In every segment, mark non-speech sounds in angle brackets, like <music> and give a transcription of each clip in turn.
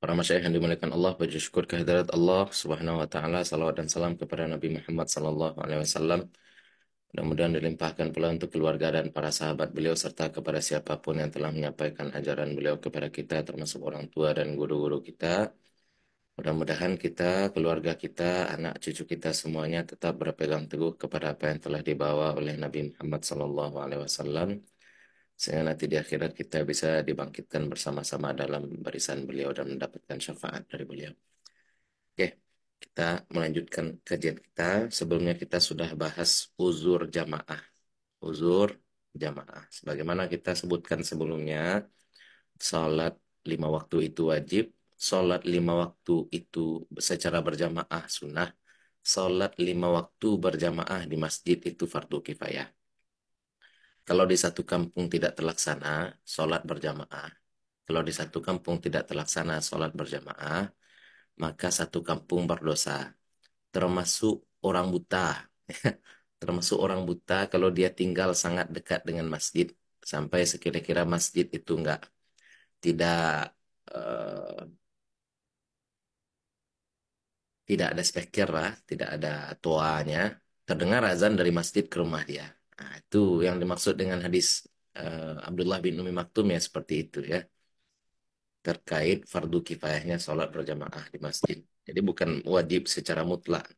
Para masyaih yang dimuliakan Allah, puji syukur kehadirat Allah Subhanahu wa taala, salawat dan salam kepada Nabi Muhammad sallallahu alaihi wasallam. Mudah-mudahan dilimpahkan pula untuk keluarga dan para sahabat beliau serta kepada siapapun yang telah menyampaikan ajaran beliau kepada kita termasuk orang tua dan guru-guru kita. Mudah-mudahan kita, keluarga kita, anak cucu kita semuanya tetap berpegang teguh kepada apa yang telah dibawa oleh Nabi Muhammad sallallahu alaihi wasallam sehingga nanti di akhirat kita bisa dibangkitkan bersama-sama dalam barisan beliau dan mendapatkan syafaat dari beliau. Oke, kita melanjutkan kajian kita. Sebelumnya kita sudah bahas uzur jamaah. Uzur jamaah. Sebagaimana kita sebutkan sebelumnya, salat lima waktu itu wajib, salat lima waktu itu secara berjamaah sunnah, salat lima waktu berjamaah di masjid itu fardu kifayah. Kalau di satu kampung tidak terlaksana sholat berjamaah, kalau di satu kampung tidak terlaksana sholat berjamaah, maka satu kampung berdosa. Termasuk orang buta. <laughs> Termasuk orang buta kalau dia tinggal sangat dekat dengan masjid. Sampai sekira-kira masjid itu enggak tidak eh, tidak ada speaker lah, tidak ada tuanya, Terdengar azan dari masjid ke rumah dia. Nah, itu yang dimaksud dengan hadis uh, Abdullah bin Umi Maktum ya seperti itu ya. Terkait fardu kifayahnya sholat berjamaah di masjid. Jadi bukan wajib secara mutlak.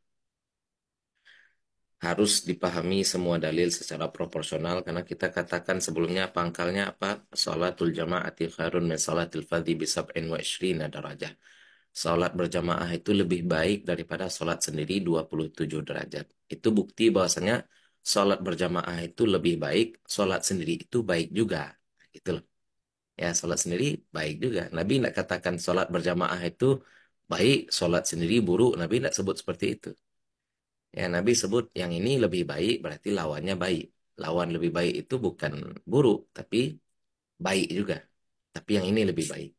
Harus dipahami semua dalil secara proporsional karena kita katakan sebelumnya pangkalnya apa? Sholatul jama'ati khairun min sholatil fadhi bisab'in wa ishrina darajah. Sholat berjamaah itu lebih baik daripada sholat sendiri 27 derajat. Itu bukti bahwasanya sholat berjamaah itu lebih baik, sholat sendiri itu baik juga. Gitu loh. Ya, sholat sendiri baik juga. Nabi tidak katakan sholat berjamaah itu baik, sholat sendiri buruk. Nabi tidak sebut seperti itu. Ya, Nabi sebut yang ini lebih baik berarti lawannya baik. Lawan lebih baik itu bukan buruk, tapi baik juga. Tapi yang ini lebih baik.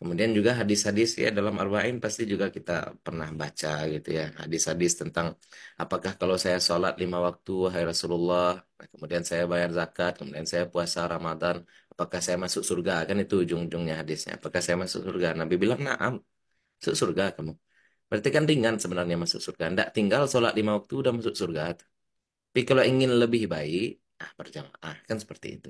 Kemudian juga hadis-hadis ya dalam arba'in pasti juga kita pernah baca gitu ya. Hadis-hadis tentang apakah kalau saya sholat lima waktu, hai Rasulullah, kemudian saya bayar zakat, kemudian saya puasa Ramadan, apakah saya masuk surga? Kan itu ujung-ujungnya hadisnya. Apakah saya masuk surga? Nabi bilang, naam, masuk surga kamu. Berarti kan ringan sebenarnya masuk surga. Tidak tinggal sholat lima waktu udah masuk surga. Tapi kalau ingin lebih baik, ah berjamaah. Kan seperti itu.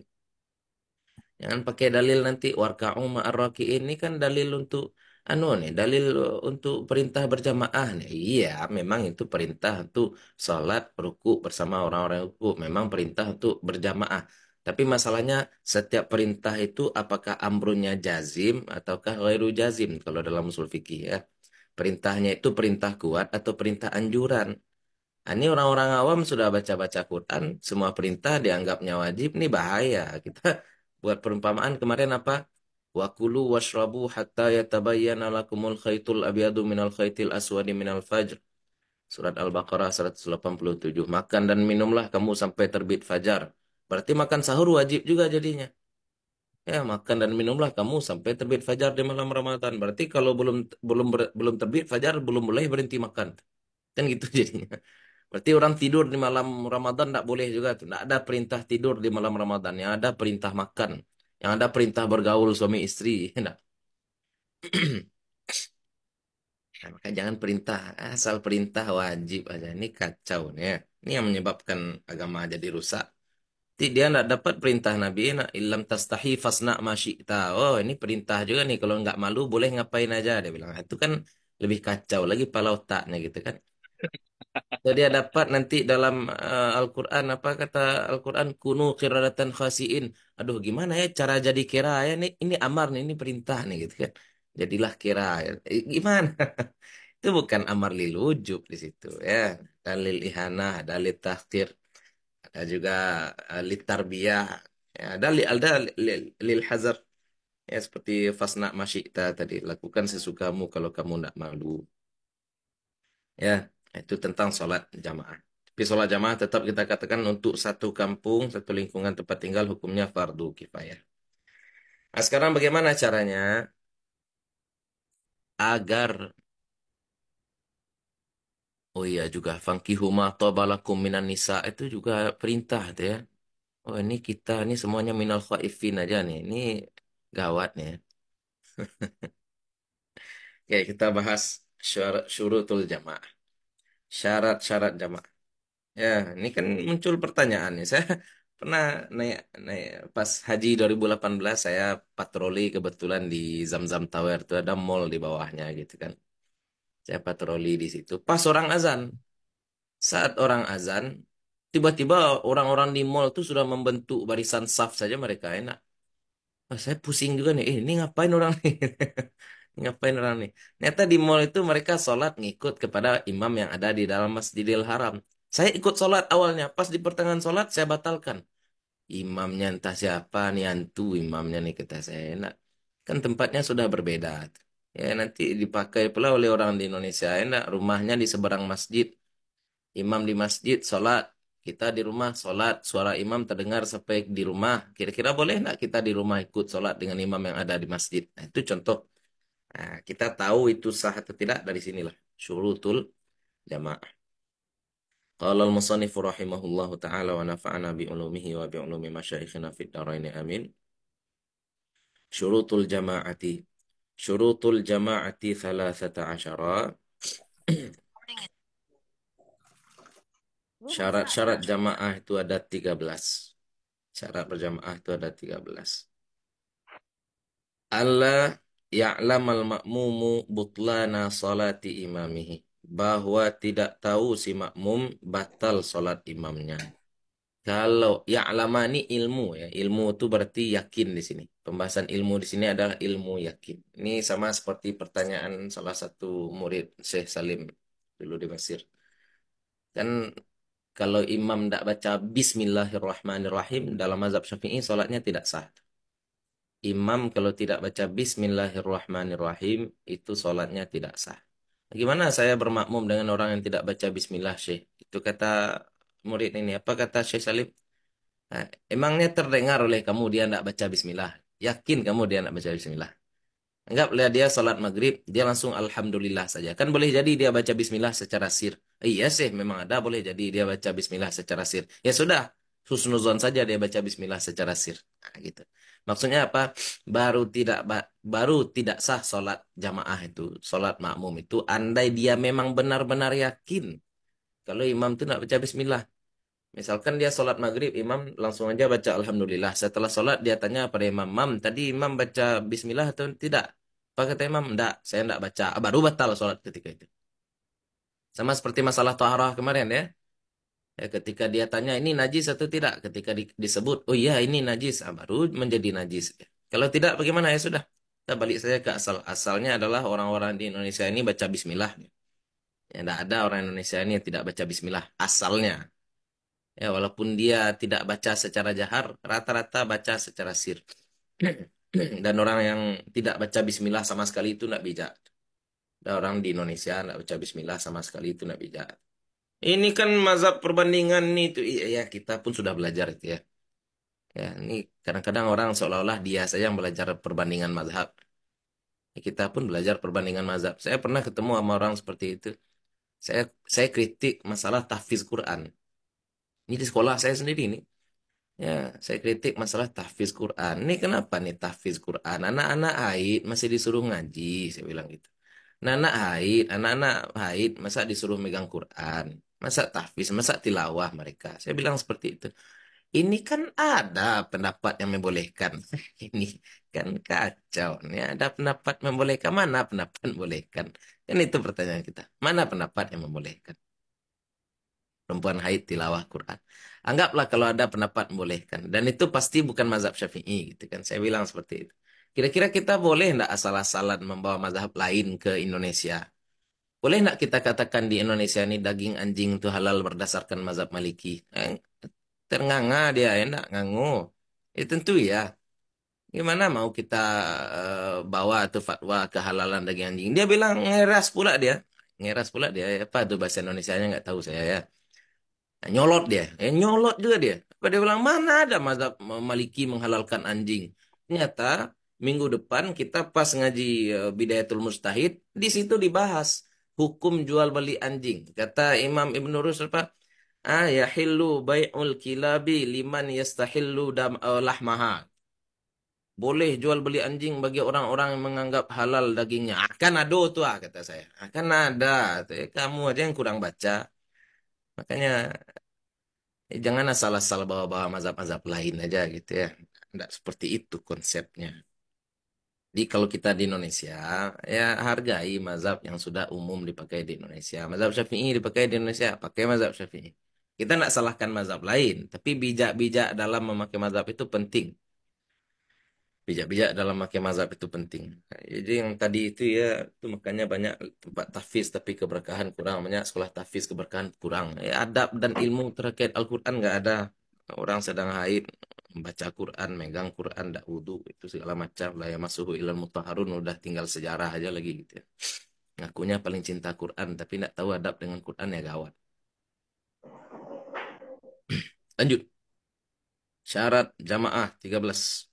Jangan pakai dalil nanti warka'u ma'arraki'in ini kan dalil untuk anu nih, dalil eh, untuk perintah berjamaah nih. Iya, memang itu perintah untuk sholat ruku bersama orang-orang ruku, memang perintah untuk berjamaah. Tapi masalahnya setiap perintah itu apakah amrunnya jazim ataukah ghairu jazim kalau dalam usul fikih ya. Perintahnya itu perintah kuat atau perintah anjuran. Nah, ini orang-orang awam sudah baca-baca Quran, semua perintah dianggapnya wajib, nih bahaya. Kita buat perumpamaan kemarin apa? Wakulu wasrabu hatta yatabayyana lakumul khaitul abyadu minal khaitil aswadi minal fajr. Surat Al-Baqarah 187. Makan dan minumlah kamu sampai terbit fajar. Berarti makan sahur wajib juga jadinya. Ya, makan dan minumlah kamu sampai terbit fajar di malam Ramadan. Berarti kalau belum belum belum terbit fajar belum boleh berhenti makan. Kan gitu <laughs> jadinya. Berarti orang tidur di malam Ramadan tidak boleh juga. Tidak ada perintah tidur di malam Ramadan. Yang ada perintah makan. Yang ada perintah bergaul suami istri. <laughs> <clears throat> Nah, maka jangan perintah. Asal perintah wajib aja. Ini kacau nih ya. Ini yang menyebabkan agama jadi rusak. Jadi dia tidak dapat perintah Nabi. Nak ilam tastahi fasna masyikta. Oh ini perintah juga nih. Kalau nggak malu boleh ngapain aja. Dia bilang. Nah, itu kan lebih kacau lagi pala otaknya gitu kan. Jadi ada part nanti dalam uh, Al-Quran apa kata Al-Quran kunu qiradatan khasiin. Aduh gimana ya cara jadi kira ya ini ini amar nih ini perintah nih gitu kan. Jadilah kira ya. Gimana? <laughs> Itu bukan amar lil wujub di situ ya. Dan lil ihanah, ada lil tahqir, ada juga uh, lil tarbiyah, ya, ada lil, ada lil, lil hazar. Ya seperti fasna masyikta tadi, lakukan sesukamu kalau kamu tidak malu. Ya. Itu tentang sholat jamaah. Tapi sholat jamaah tetap kita katakan untuk satu kampung, satu lingkungan tempat tinggal hukumnya fardu kifayah. Nah sekarang bagaimana caranya agar Oh iya juga fankihuma tobalakum minan nisa itu juga perintah tuh ya. Oh ini kita ini semuanya minal khaifin aja nih. Ini gawat nih. Ya. <laughs> Oke, kita bahas syur syurutul jamaah. Syarat-syarat jamaah. Ya, ini kan muncul pertanyaan nih. Saya <laughs> pernah naik, naik pas haji 2018 saya patroli kebetulan di Zamzam Tower itu ada mall di bawahnya gitu kan. Saya patroli di situ. Pas orang azan, saat orang azan, tiba-tiba orang-orang di mall tuh sudah membentuk barisan saf saja mereka enak. Wah, saya pusing juga nih. Eh, ini ngapain orang nih? <laughs> ngapain orang nih? Ternyata di mall itu mereka sholat ngikut kepada imam yang ada di dalam Masjidil Haram. Saya ikut sholat awalnya, pas di pertengahan sholat saya batalkan. Imamnya entah siapa nih, antu imamnya nih kita saya enak. Kan tempatnya sudah berbeda. Ya nanti dipakai pula oleh orang di Indonesia enak, rumahnya di seberang masjid. Imam di masjid sholat, kita di rumah sholat, suara imam terdengar sampai di rumah. Kira-kira boleh nak kita di rumah ikut sholat dengan imam yang ada di masjid? Nah, itu contoh Nah, kita tahu itu sah atau tidak dari sinilah syurutul jamaah. Qala al-musannif rahimahullahu taala wa nafa'ana bi ulumihi wa bi ulumi masyayikhina fid dharain amin. Syurutul jama'ati. Syurutul jama'ati thalathata Syarat-syarat jamaah itu ada 13. Syarat berjamaah itu ada 13. Allah ya'lamal ma'mumu butlana salati imamihi. Bahwa tidak tahu si makmum batal salat imamnya. Kalau ya'lama ini ilmu ya. Ilmu itu berarti yakin di sini. Pembahasan ilmu di sini adalah ilmu yakin. Ini sama seperti pertanyaan salah satu murid Syekh Salim dulu di Mesir. dan kalau imam tidak baca bismillahirrahmanirrahim dalam mazhab syafi'i salatnya tidak sah imam kalau tidak baca bismillahirrahmanirrahim itu sholatnya tidak sah. Bagaimana saya bermakmum dengan orang yang tidak baca bismillah Syekh? Itu kata murid ini. Apa kata Syekh Salim? Nah, emangnya terdengar oleh kamu dia tidak baca bismillah? Yakin kamu dia tidak baca bismillah? lihat dia sholat maghrib, dia langsung alhamdulillah saja. Kan boleh jadi dia baca bismillah secara sir. Iya sih, memang ada boleh jadi dia baca bismillah secara sir. Ya sudah, husnuzon saja dia baca bismillah secara sir. Nah, gitu. Maksudnya apa? Baru tidak baru tidak sah sholat jamaah itu, sholat makmum itu andai dia memang benar-benar yakin kalau imam itu tidak baca bismillah. Misalkan dia sholat maghrib, imam langsung aja baca Alhamdulillah. Setelah sholat dia tanya pada imam, Mam, tadi imam baca bismillah atau tidak? Apa kata imam? Tidak, saya tidak baca. Baru batal sholat ketika itu. Sama seperti masalah taharah kemarin ya. Ya, ketika dia tanya ini najis atau tidak, ketika di, disebut oh iya ini najis, ah, baru menjadi najis. Kalau tidak bagaimana ya sudah. Kita balik saja ke asal asalnya adalah orang-orang di Indonesia ini baca bismillah. Ya tidak ada orang Indonesia ini yang tidak baca bismillah asalnya. Ya walaupun dia tidak baca secara jahar, rata-rata baca secara sir. <clears throat> Dan orang yang tidak baca bismillah sama sekali itu tidak bijak. Dan orang di Indonesia tidak baca bismillah sama sekali itu tidak bijak. Ini kan mazhab perbandingan nih itu iya, ya kita pun sudah belajar itu ya. Ya, ini kadang-kadang orang seolah-olah dia saja yang belajar perbandingan mazhab. Ya, kita pun belajar perbandingan mazhab. Saya pernah ketemu sama orang seperti itu. Saya saya kritik masalah tahfiz Quran. Ini di sekolah saya sendiri nih. Ya, saya kritik masalah tahfiz Quran. Ini kenapa nih tahfiz Quran? Anak-anak haid masih disuruh ngaji, saya bilang gitu. Anak-anak haid, anak-anak haid masa disuruh megang Quran masa tahfiz, masa tilawah mereka. Saya bilang seperti itu. Ini kan ada pendapat yang membolehkan. <laughs> Ini kan kacau. Ini ada pendapat membolehkan. Mana pendapat membolehkan? Kan itu pertanyaan kita. Mana pendapat yang membolehkan? Perempuan haid tilawah Quran. Anggaplah kalau ada pendapat membolehkan. Dan itu pasti bukan mazhab syafi'i gitu kan. Saya bilang seperti itu. Kira-kira kita boleh tidak asal-asalan membawa mazhab lain ke Indonesia? Boleh nak kita katakan di Indonesia ini daging anjing itu halal berdasarkan mazhab Maliki? Eh, ternganga dia, enak ya ngangu. Ya tentu ya. Gimana mau kita uh, bawa atau fatwa kehalalan daging anjing? Dia bilang ngeras pula dia. Ngeras pula dia. Apa tuh bahasa Indonesia nya nggak tahu saya ya. Nah, nyolot dia. Eh, nyolot juga dia. Apa dia bilang mana ada mazhab Maliki menghalalkan anjing? Ternyata minggu depan kita pas ngaji uh, Bidayatul Mustahid di situ dibahas hukum jual beli anjing. Kata Imam Ibn Rushd apa? Ah yahillu bai'ul kilabi liman yastahillu dam eh, lahmaha. Boleh jual beli anjing bagi orang-orang yang menganggap halal dagingnya. Akan ada tu ah kata saya. Akan ada. Kamu aja yang kurang baca. Makanya eh, jangan asal-asal bawa-bawa mazhab-mazhab lain aja gitu ya. Tidak seperti itu konsepnya. Jadi kalau kita di Indonesia, ya hargai mazhab yang sudah umum dipakai di Indonesia. Mazhab Syafi'i dipakai di Indonesia, pakai mazhab Syafi'i. Kita nak salahkan mazhab lain, tapi bijak-bijak dalam memakai mazhab itu penting. Bijak-bijak dalam memakai mazhab itu penting. Jadi yang tadi itu ya, itu makanya banyak tempat tafiz tapi keberkahan kurang, banyak sekolah tafiz keberkahan kurang. Ya, adab dan ilmu terkait Al-Quran nggak ada. Orang sedang haid, baca Quran, megang Quran, dak wudhu, itu segala macam lah ya masuk ilal mutaharun udah tinggal sejarah aja lagi gitu ya. Ngakunya paling cinta Quran tapi ndak tahu adab dengan Quran ya gawat. Lanjut. Syarat jamaah 13.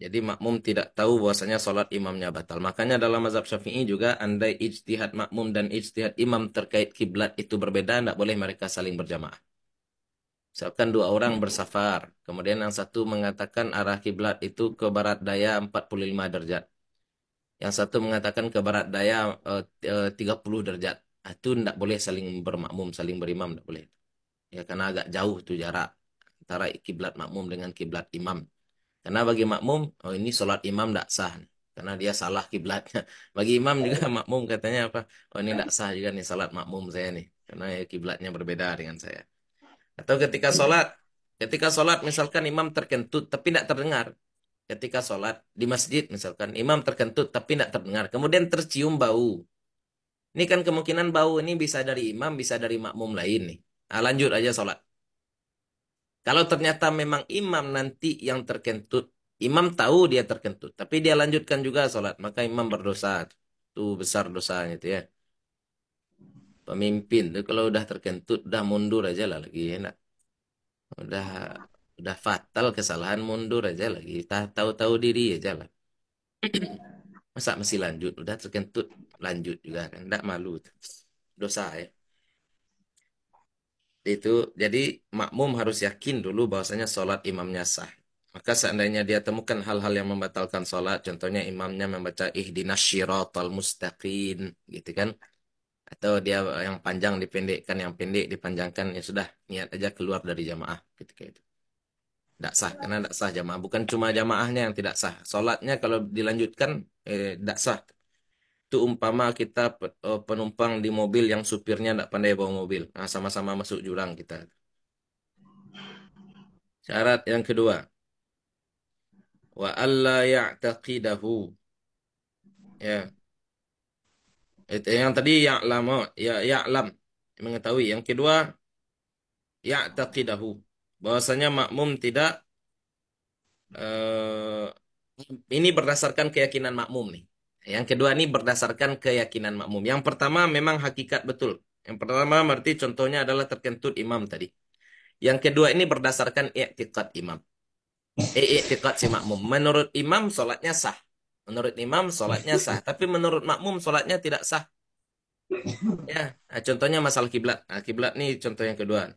Jadi makmum tidak tahu bahwasanya sholat imamnya batal. Makanya dalam mazhab syafi'i juga andai ijtihad makmum dan ijtihad imam terkait kiblat itu berbeda, tidak boleh mereka saling berjamaah. Misalkan dua orang bersafar, kemudian yang satu mengatakan arah kiblat itu ke barat daya 45 derajat. Yang satu mengatakan ke barat daya 30 eh, eh, derajat. Nah, itu tidak boleh saling bermakmum, saling berimam tidak boleh. Ya karena agak jauh tuh jarak antara kiblat makmum dengan kiblat imam. Karena bagi makmum, oh ini sholat imam tidak sah. Karena dia salah kiblatnya. <laughs> Bagi imam juga iya. makmum katanya apa? Oh ini tidak iya. sah juga nih sholat makmum saya nih. Karena ya kiblatnya berbeda dengan saya. Atau ketika sholat, ketika sholat misalkan imam terkentut tapi tidak terdengar. Ketika sholat di masjid misalkan imam terkentut tapi tidak terdengar. Kemudian tercium bau. Ini kan kemungkinan bau ini bisa dari imam, bisa dari makmum lain nih. Nah, lanjut aja sholat. Kalau ternyata memang imam nanti yang terkentut, imam tahu dia terkentut, tapi dia lanjutkan juga sholat, maka imam berdosa. Itu besar dosanya itu ya pemimpin tuh kalau udah terkentut udah mundur aja lah lagi enak udah udah fatal kesalahan mundur aja lagi tahu-tahu diri aja lah <clears throat> masa masih lanjut udah terkentut lanjut juga kan enggak malu dosa ya itu jadi makmum harus yakin dulu bahwasanya sholat imamnya sah maka seandainya dia temukan hal-hal yang membatalkan sholat contohnya imamnya membaca ihdinas syiratal mustaqim gitu kan atau dia yang panjang dipendekkan yang pendek dipanjangkan ya sudah niat aja keluar dari jamaah ketika itu tidak gitu. sah karena tidak sah jamaah bukan cuma jamaahnya yang tidak sah solatnya kalau dilanjutkan eh, sah itu umpama kita eh, penumpang di mobil yang supirnya tidak pandai bawa mobil nah, sama-sama masuk jurang kita syarat yang kedua wa alla ya'taqidahu ya itu Yang tadi ya ya'lamu, ya ya lam mengetahui. Yang kedua ya taqidahu bahwasanya makmum tidak uh, ini berdasarkan keyakinan makmum nih. Yang kedua ini berdasarkan keyakinan makmum. Yang pertama memang hakikat betul. Yang pertama berarti contohnya adalah terkentut imam tadi. Yang kedua ini berdasarkan i'tiqad imam. Eh, i'tiqad si makmum. Menurut imam sholatnya sah. Menurut imam sholatnya sah, <laughs> tapi menurut makmum sholatnya tidak sah. Ya, nah, contohnya masalah kiblat. Nah, kiblat nih contoh yang kedua.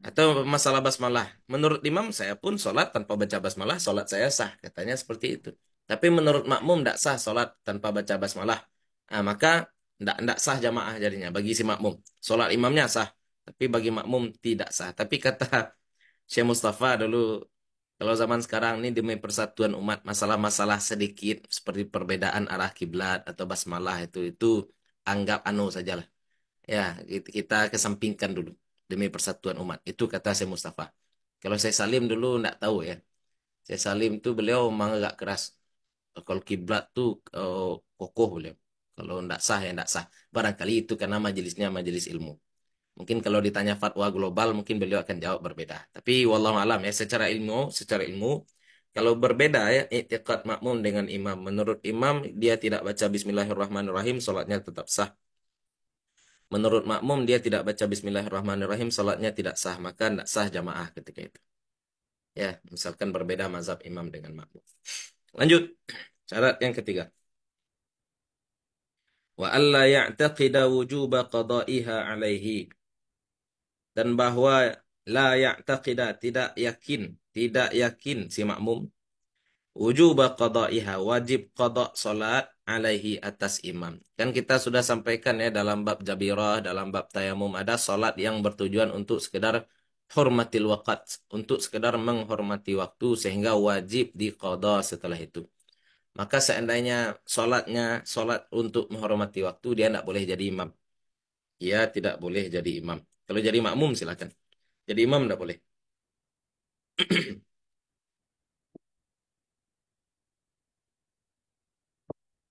Atau masalah basmalah. Menurut imam saya pun sholat tanpa baca basmalah, sholat saya sah. Katanya seperti itu. Tapi menurut makmum tidak sah sholat tanpa baca basmalah. Nah, maka tidak tidak sah jamaah jadinya bagi si makmum. Sholat imamnya sah, tapi bagi makmum tidak sah. Tapi kata <laughs> Syekh Mustafa dulu kalau zaman sekarang ini demi persatuan umat masalah-masalah sedikit seperti perbedaan arah kiblat atau basmalah itu itu anggap anu sajalah. Ya, kita kesampingkan dulu demi persatuan umat. Itu kata saya Mustafa. Kalau saya Salim dulu enggak tahu ya. Saya Salim tuh beliau memang agak keras. Kalau kiblat tuh eh, kokoh beliau. Kalau enggak sah ya enggak sah. Barangkali itu karena majelisnya majelis ilmu. Mungkin kalau ditanya fatwa global mungkin beliau akan jawab berbeda. Tapi wallahu alam ya secara ilmu, secara ilmu kalau berbeda ya i'tiqad makmum dengan imam. Menurut imam dia tidak baca bismillahirrahmanirrahim salatnya tetap sah. Menurut makmum dia tidak baca bismillahirrahmanirrahim salatnya tidak sah, maka tidak sah jamaah ketika itu. Ya, misalkan berbeda mazhab imam dengan makmum. Lanjut. Syarat yang ketiga. Wa alla ya'taqida wujuba qada'iha alaihi dan bahwa la ya'taqida tidak yakin, tidak yakin si makmum wujuba qada'iha wajib qada' salat alaihi atas imam. Kan kita sudah sampaikan ya dalam bab jabirah, dalam bab tayamum ada salat yang bertujuan untuk sekedar hormatil waqt, untuk sekedar menghormati waktu sehingga wajib diqada setelah itu. Maka seandainya salatnya salat untuk menghormati waktu dia tidak boleh jadi imam. Ia tidak boleh jadi imam. Kalau jadi makmum silakan. Jadi imam tidak boleh. <clears throat>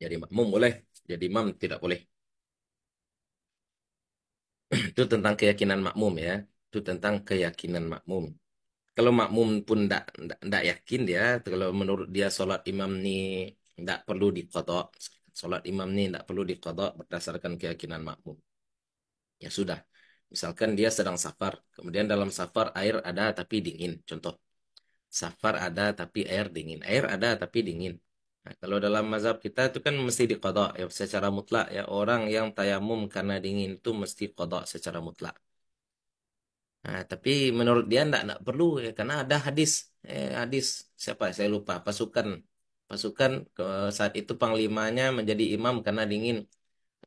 jadi makmum boleh, jadi imam tidak boleh. <clears throat> itu tentang keyakinan makmum ya. Itu tentang keyakinan makmum. Kalau makmum pun tidak tidak yakin dia, kalau menurut dia sholat imam nih tidak perlu dikotok. sholat imam nih tidak perlu dikotok berdasarkan keyakinan makmum. Ya sudah, Misalkan dia sedang safar, kemudian dalam safar air ada tapi dingin. Contoh, safar ada tapi air dingin. Air ada tapi dingin. Nah, kalau dalam mazhab kita itu kan mesti dikodok ya secara mutlak ya orang yang tayamum karena dingin itu mesti kodok secara mutlak. Nah, tapi menurut dia tidak tidak perlu ya karena ada hadis eh, hadis siapa saya lupa pasukan pasukan saat itu panglimanya menjadi imam karena dingin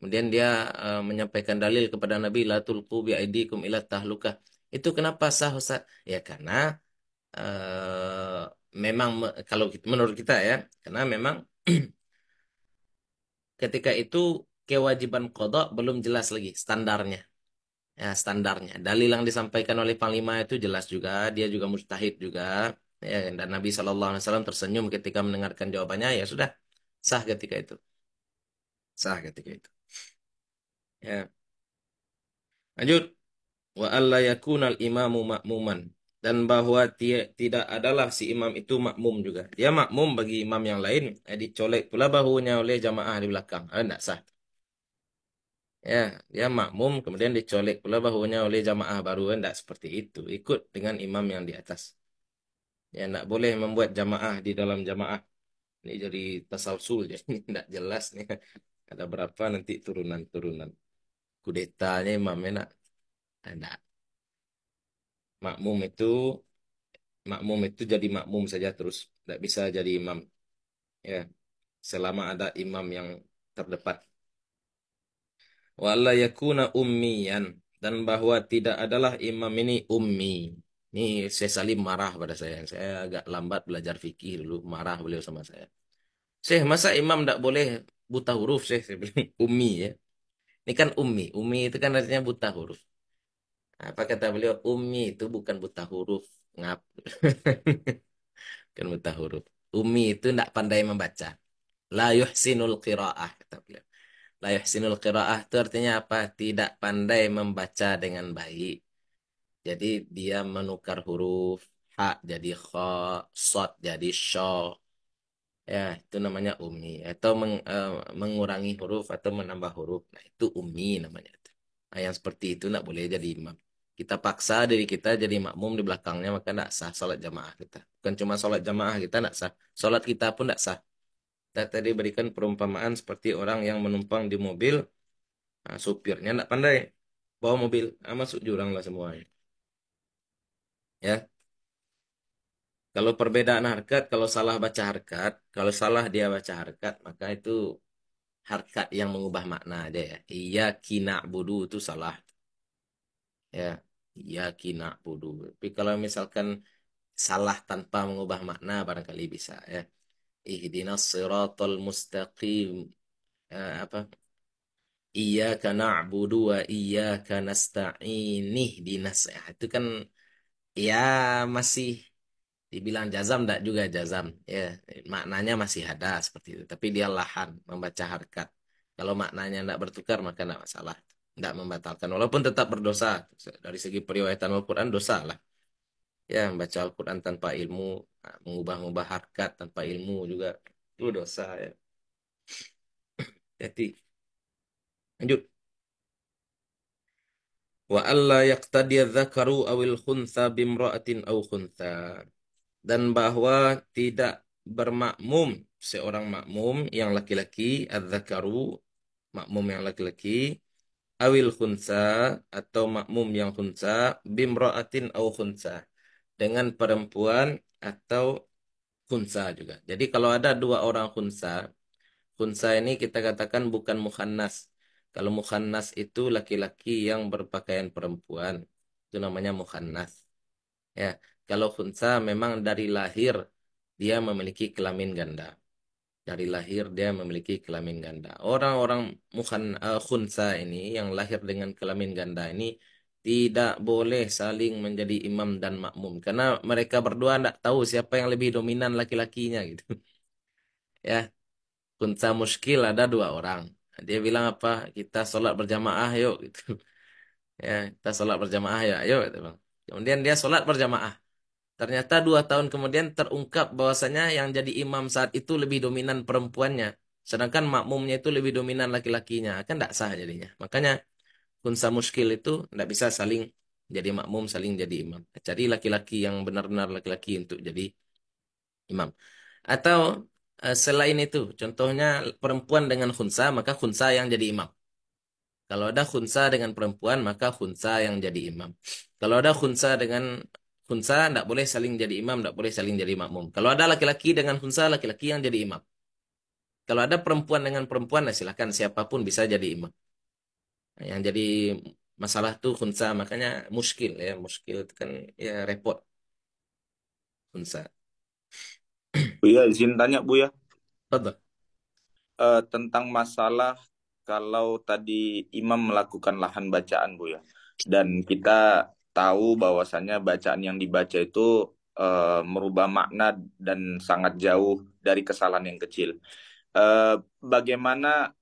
Kemudian dia uh, menyampaikan dalil kepada Nabi la tulqu bi aidikum ila Tahluka. Itu kenapa sah Ustaz? Ya karena uh, memang kalau menurut kita ya, karena memang <clears throat> ketika itu kewajiban kodok belum jelas lagi standarnya. Ya, standarnya. Dalil yang disampaikan oleh panglima itu jelas juga, dia juga mustahid juga. Ya, dan Nabi Shallallahu Alaihi Wasallam tersenyum ketika mendengarkan jawabannya. Ya sudah, sah ketika itu. Sah ketika itu. Ya. Lanjut. Wa alla yakunal imamu makmuman. Dan bahwa tia, tidak adalah si imam itu makmum juga. Dia makmum bagi imam yang lain. Eh, dicolek pula bahunya oleh jamaah di belakang. Ada tidak sah. Ya, dia makmum kemudian dicolek pula bahunya oleh jamaah baru. Tidak seperti itu. Ikut dengan imam yang di atas. Ya, tidak boleh membuat jamaah di dalam jamaah. Ini jadi tasalsul. <laughs> Jadi tidak jelas. Nih. Ada berapa nanti turunan-turunan kudetanya imamnya nak enggak eh, makmum itu makmum itu jadi makmum saja terus tidak bisa jadi imam ya selama ada imam yang terdepan wala yakuna ummiyan dan bahwa tidak adalah imam ini ummi ini saya Salim marah pada saya saya agak lambat belajar fikih dulu marah beliau sama saya Syekh masa imam tidak boleh buta huruf Syekh saya bilang <laughs> ummi ya ini kan ummi. Ummi itu kan artinya buta huruf. Nah, apa kata beliau? Ummi itu bukan buta huruf. Ngap. <laughs> kan buta huruf. Ummi itu tidak pandai membaca. La yuhsinul qira'ah kata beliau. La yuhsinul qira'ah itu artinya apa? Tidak pandai membaca dengan baik. Jadi dia menukar huruf. Ha jadi kha, sot jadi sho, Ya, itu namanya umi atau meng, uh, mengurangi huruf atau menambah huruf. Nah, itu umi namanya. Nah, yang seperti itu tidak boleh jadi imam. Kita paksa diri kita jadi makmum di belakangnya maka tidak sah sholat jamaah kita. Bukan cuma sholat jamaah kita tidak sah, sholat kita pun tidak sah. Kita tadi berikan perumpamaan seperti orang yang menumpang di mobil, nah, supirnya tidak pandai bawa mobil, nah, masuk jurang lah semuanya. Ya, kalau perbedaan harkat, kalau salah baca harkat, kalau salah dia baca harkat, maka itu harkat yang mengubah makna dia. Ya. Iya kina budu itu salah. Ya, iya kina budu. Tapi kalau misalkan salah tanpa mengubah makna barangkali bisa ya. Ihdinas siratal mustaqim. Eh, apa? kana iya wa iyyaka nasta'in. Ihdinas. Itu kan ya masih dibilang jazam tidak juga jazam ya maknanya masih ada seperti itu tapi dia lahan membaca harkat kalau maknanya tidak bertukar maka tidak masalah tidak membatalkan walaupun tetap berdosa dari segi periwayatan Al-Quran dosa lah ya membaca Al-Quran tanpa ilmu mengubah-ubah harkat tanpa ilmu juga itu dosa ya jadi lanjut wa alla adh-dhakaru awil khuntha bimra'atin aw khuntha dan bahwa tidak bermakmum seorang makmum yang laki-laki adzakaru makmum yang laki-laki awil khunsa atau makmum yang khunsa bimra'atin au khunsa dengan perempuan atau khunsa juga. Jadi kalau ada dua orang khunsa, khunsa ini kita katakan bukan muhannas. Kalau muhannas itu laki-laki yang berpakaian perempuan, itu namanya muhannas. Ya, kalau unsa memang dari lahir dia memiliki kelamin ganda. Dari lahir dia memiliki kelamin ganda. Orang-orang mukhan uh, eh, khunsa ini yang lahir dengan kelamin ganda ini tidak boleh saling menjadi imam dan makmum karena mereka berdua tidak tahu siapa yang lebih dominan laki-lakinya gitu. <laughs> ya, kunca muskil ada dua orang. Dia bilang apa? Kita sholat berjamaah yuk gitu. <laughs> Ya, kita sholat berjamaah ya, gitu ayo Kemudian dia sholat berjamaah. Ternyata dua tahun kemudian terungkap bahwasanya yang jadi imam saat itu lebih dominan perempuannya. Sedangkan makmumnya itu lebih dominan laki-lakinya. Kan tidak sah jadinya. Makanya kunsa muskil itu tidak bisa saling jadi makmum, saling jadi imam. Cari laki-laki yang benar-benar laki-laki untuk jadi imam. Atau eh, selain itu, contohnya perempuan dengan khunsa, maka khunsa yang jadi imam. Kalau ada khunsa dengan perempuan, maka khunsa yang jadi imam. Kalau ada khunsa dengan hunsa tidak boleh saling jadi imam, tidak boleh saling jadi makmum. Kalau ada laki-laki dengan hunsa, laki-laki yang jadi imam. Kalau ada perempuan dengan perempuan, nah ya silahkan siapapun bisa jadi imam. yang jadi masalah tuh hunsa, makanya muskil ya, muskil kan ya repot. Hunsa. Buya, izin tanya Buya. Betul. Uh, tentang masalah kalau tadi imam melakukan lahan bacaan bu ya, Dan kita tahu bahwasannya bacaan yang dibaca itu uh, merubah makna dan sangat jauh dari kesalahan yang kecil. Uh, bagaimana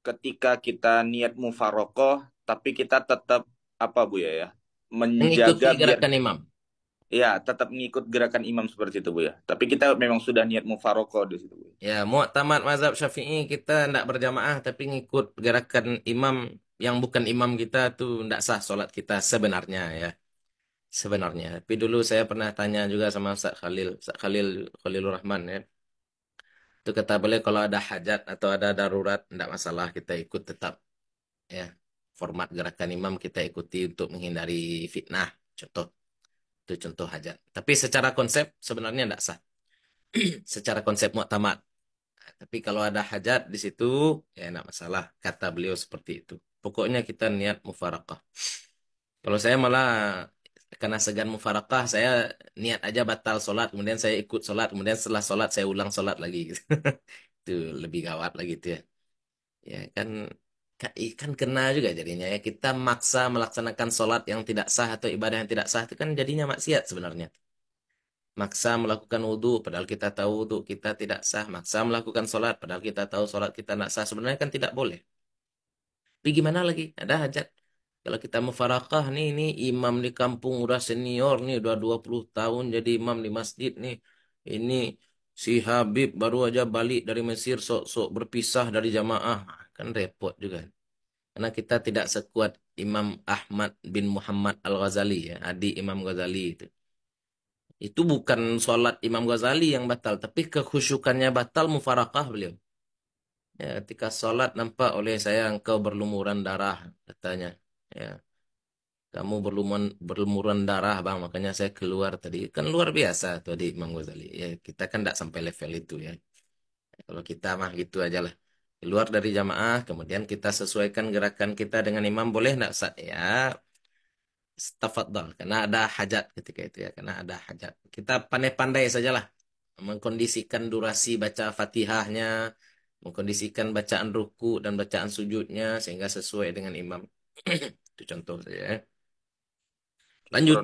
ketika kita niat mufarokoh tapi kita tetap apa bu ya ya menjaga gerakan biar, imam. Ya, tetap mengikut gerakan imam seperti itu, Bu ya. Tapi kita memang sudah niat mufaroko di situ, Bu. Ya, ya tamat mazhab Syafi'i kita tidak berjamaah tapi ngikut gerakan imam yang bukan imam kita tuh tidak sah sholat kita sebenarnya ya sebenarnya tapi dulu saya pernah tanya juga sama Ustaz Khalil Ustaz Khalil Khalilur Rahman ya itu kata boleh kalau ada hajat atau ada darurat tidak masalah kita ikut tetap ya format gerakan imam kita ikuti untuk menghindari fitnah contoh itu contoh hajat tapi secara konsep sebenarnya tidak sah <clears throat> secara konsep tamat. Nah, tapi kalau ada hajat di situ ya tidak masalah kata beliau seperti itu Pokoknya kita niat mufarakah. Kalau saya malah karena segan mufarakah, saya niat aja batal sholat, kemudian saya ikut sholat, kemudian setelah sholat saya ulang sholat lagi. <laughs> itu lebih gawat lagi itu ya. Ya kan kan kena juga jadinya ya kita maksa melaksanakan sholat yang tidak sah atau ibadah yang tidak sah itu kan jadinya maksiat sebenarnya maksa melakukan wudhu padahal kita tahu wudhu kita tidak sah maksa melakukan sholat padahal kita tahu sholat kita tidak sah sebenarnya kan tidak boleh tapi gimana lagi? Ada hajat. Kalau kita mufarakah nih, ini imam di kampung udah senior nih, udah 20 tahun jadi imam di masjid nih. Ini si Habib baru aja balik dari Mesir sok-sok berpisah dari jamaah. Ah, kan repot juga. Karena kita tidak sekuat Imam Ahmad bin Muhammad Al-Ghazali ya, adik Imam Ghazali itu. Itu bukan sholat Imam Ghazali yang batal, tapi kekhusyukannya batal mufarakah beliau. Ya, ketika sholat nampak oleh saya engkau berlumuran darah katanya. Ya. Kamu berlumuran berlumuran darah bang makanya saya keluar tadi kan luar biasa tadi Imam Ghazali. Ya kita kan tidak sampai level itu ya. Kalau kita mah gitu aja lah. Keluar dari jamaah kemudian kita sesuaikan gerakan kita dengan imam boleh tidak saat Ya dong karena ada hajat ketika itu ya karena ada hajat. Kita pandai-pandai sajalah mengkondisikan durasi baca Fatihahnya, mengkondisikan bacaan ruku dan bacaan sujudnya sehingga sesuai dengan imam. <clears throat> Itu contoh saja. Ya. Lanjut.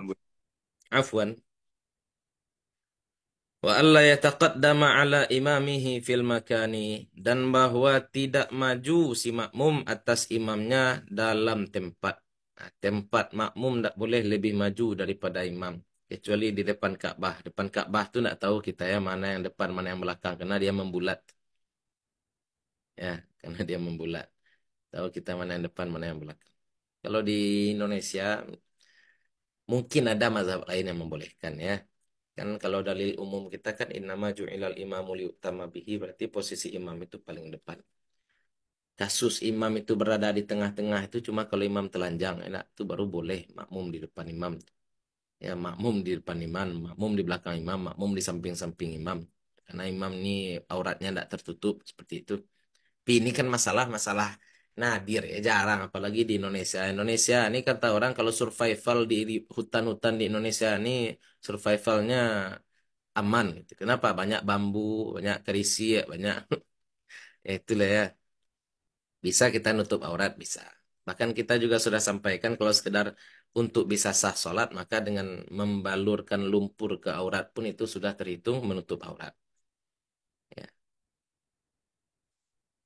Afwan. Wa alla yataqaddama ala imamihi fil makani dan bahwa tidak maju si makmum atas imamnya dalam tempat. Nah, tempat makmum tidak boleh lebih maju daripada imam kecuali di depan Ka'bah. Depan Ka'bah tu nak tahu kita ya mana yang depan, mana yang belakang karena dia membulat ya karena dia membulat tahu kita mana yang depan mana yang belakang kalau di Indonesia mungkin ada mazhab lain yang membolehkan ya kan kalau dalil umum kita kan innama ju'ilal imamu utama bihi berarti posisi imam itu paling depan kasus imam itu berada di tengah-tengah itu cuma kalau imam telanjang enak itu baru boleh makmum di depan imam ya makmum di depan imam makmum di belakang imam makmum di samping-samping imam karena imam ini auratnya tidak tertutup seperti itu tapi ini kan masalah-masalah nadir ya jarang apalagi di Indonesia Indonesia ini kata orang kalau survival di hutan-hutan di Indonesia ini survivalnya aman gitu. kenapa banyak bambu banyak kerisi ya banyak <laughs> ya itulah ya bisa kita nutup aurat bisa bahkan kita juga sudah sampaikan kalau sekedar untuk bisa sah sholat maka dengan membalurkan lumpur ke aurat pun itu sudah terhitung menutup aurat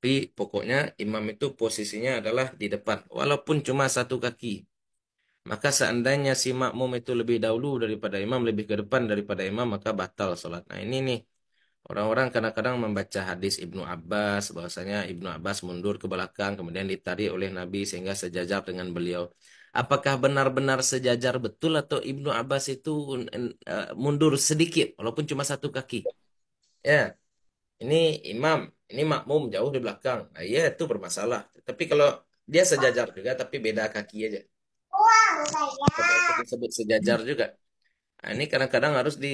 tapi pokoknya imam itu posisinya adalah di depan walaupun cuma satu kaki maka seandainya si makmum itu lebih dahulu daripada imam lebih ke depan daripada imam maka batal sholat nah ini nih orang-orang kadang-kadang membaca hadis Ibnu Abbas bahwasanya Ibnu Abbas mundur ke belakang kemudian ditarik oleh Nabi sehingga sejajar dengan beliau apakah benar-benar sejajar betul atau Ibnu Abbas itu eh, mundur sedikit walaupun cuma satu kaki ya ini imam ini makmum jauh di belakang nah, iya itu bermasalah tapi kalau dia sejajar juga tapi beda kaki aja Wah, sebut sejajar juga nah, ini kadang-kadang harus di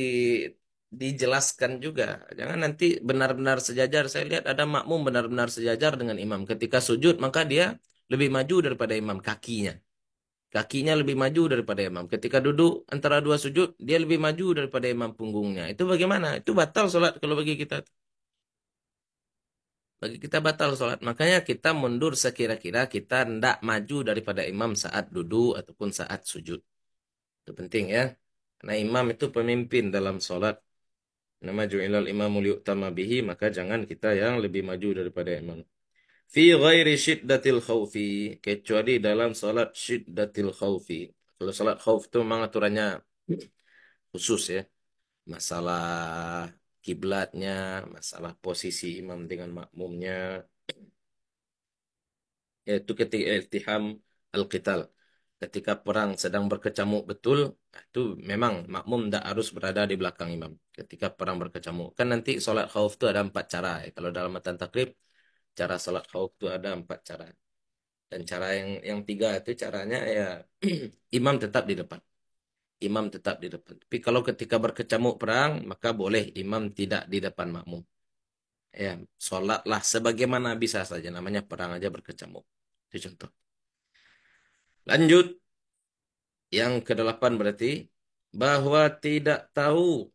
dijelaskan juga jangan nanti benar-benar sejajar saya lihat ada makmum benar-benar sejajar dengan imam ketika sujud maka dia lebih maju daripada imam kakinya kakinya lebih maju daripada imam. Ketika duduk antara dua sujud, dia lebih maju daripada imam punggungnya. Itu bagaimana? Itu batal sholat kalau bagi kita bagi kita batal sholat. Makanya kita mundur sekira-kira kita tidak maju daripada imam saat duduk ataupun saat sujud. Itu penting ya. Karena imam itu pemimpin dalam sholat. Nama ju'ilal imamu liu'tama bihi. Maka jangan kita yang lebih maju daripada imam. Fi ghairi syiddatil khawfi. Kecuali dalam sholat syiddatil khawfi. Kalau sholat khawf itu memang aturannya khusus ya. Masalah kiblatnya, masalah posisi imam dengan makmumnya, yaitu ketika iltiham al-qital. Ketika perang sedang berkecamuk betul, itu memang makmum tidak harus berada di belakang imam. Ketika perang berkecamuk. Kan nanti sholat khawf itu ada empat cara. Eh. Kalau dalam matan takrib, cara sholat khawf itu ada empat cara. Dan cara yang yang tiga itu caranya ya <clears throat> imam tetap di depan imam tetap di depan. Tapi kalau ketika berkecamuk perang, maka boleh imam tidak di depan makmum. Ya, sholatlah sebagaimana bisa saja. Namanya perang aja berkecamuk. Itu contoh. Lanjut. Yang kedelapan berarti bahwa tidak tahu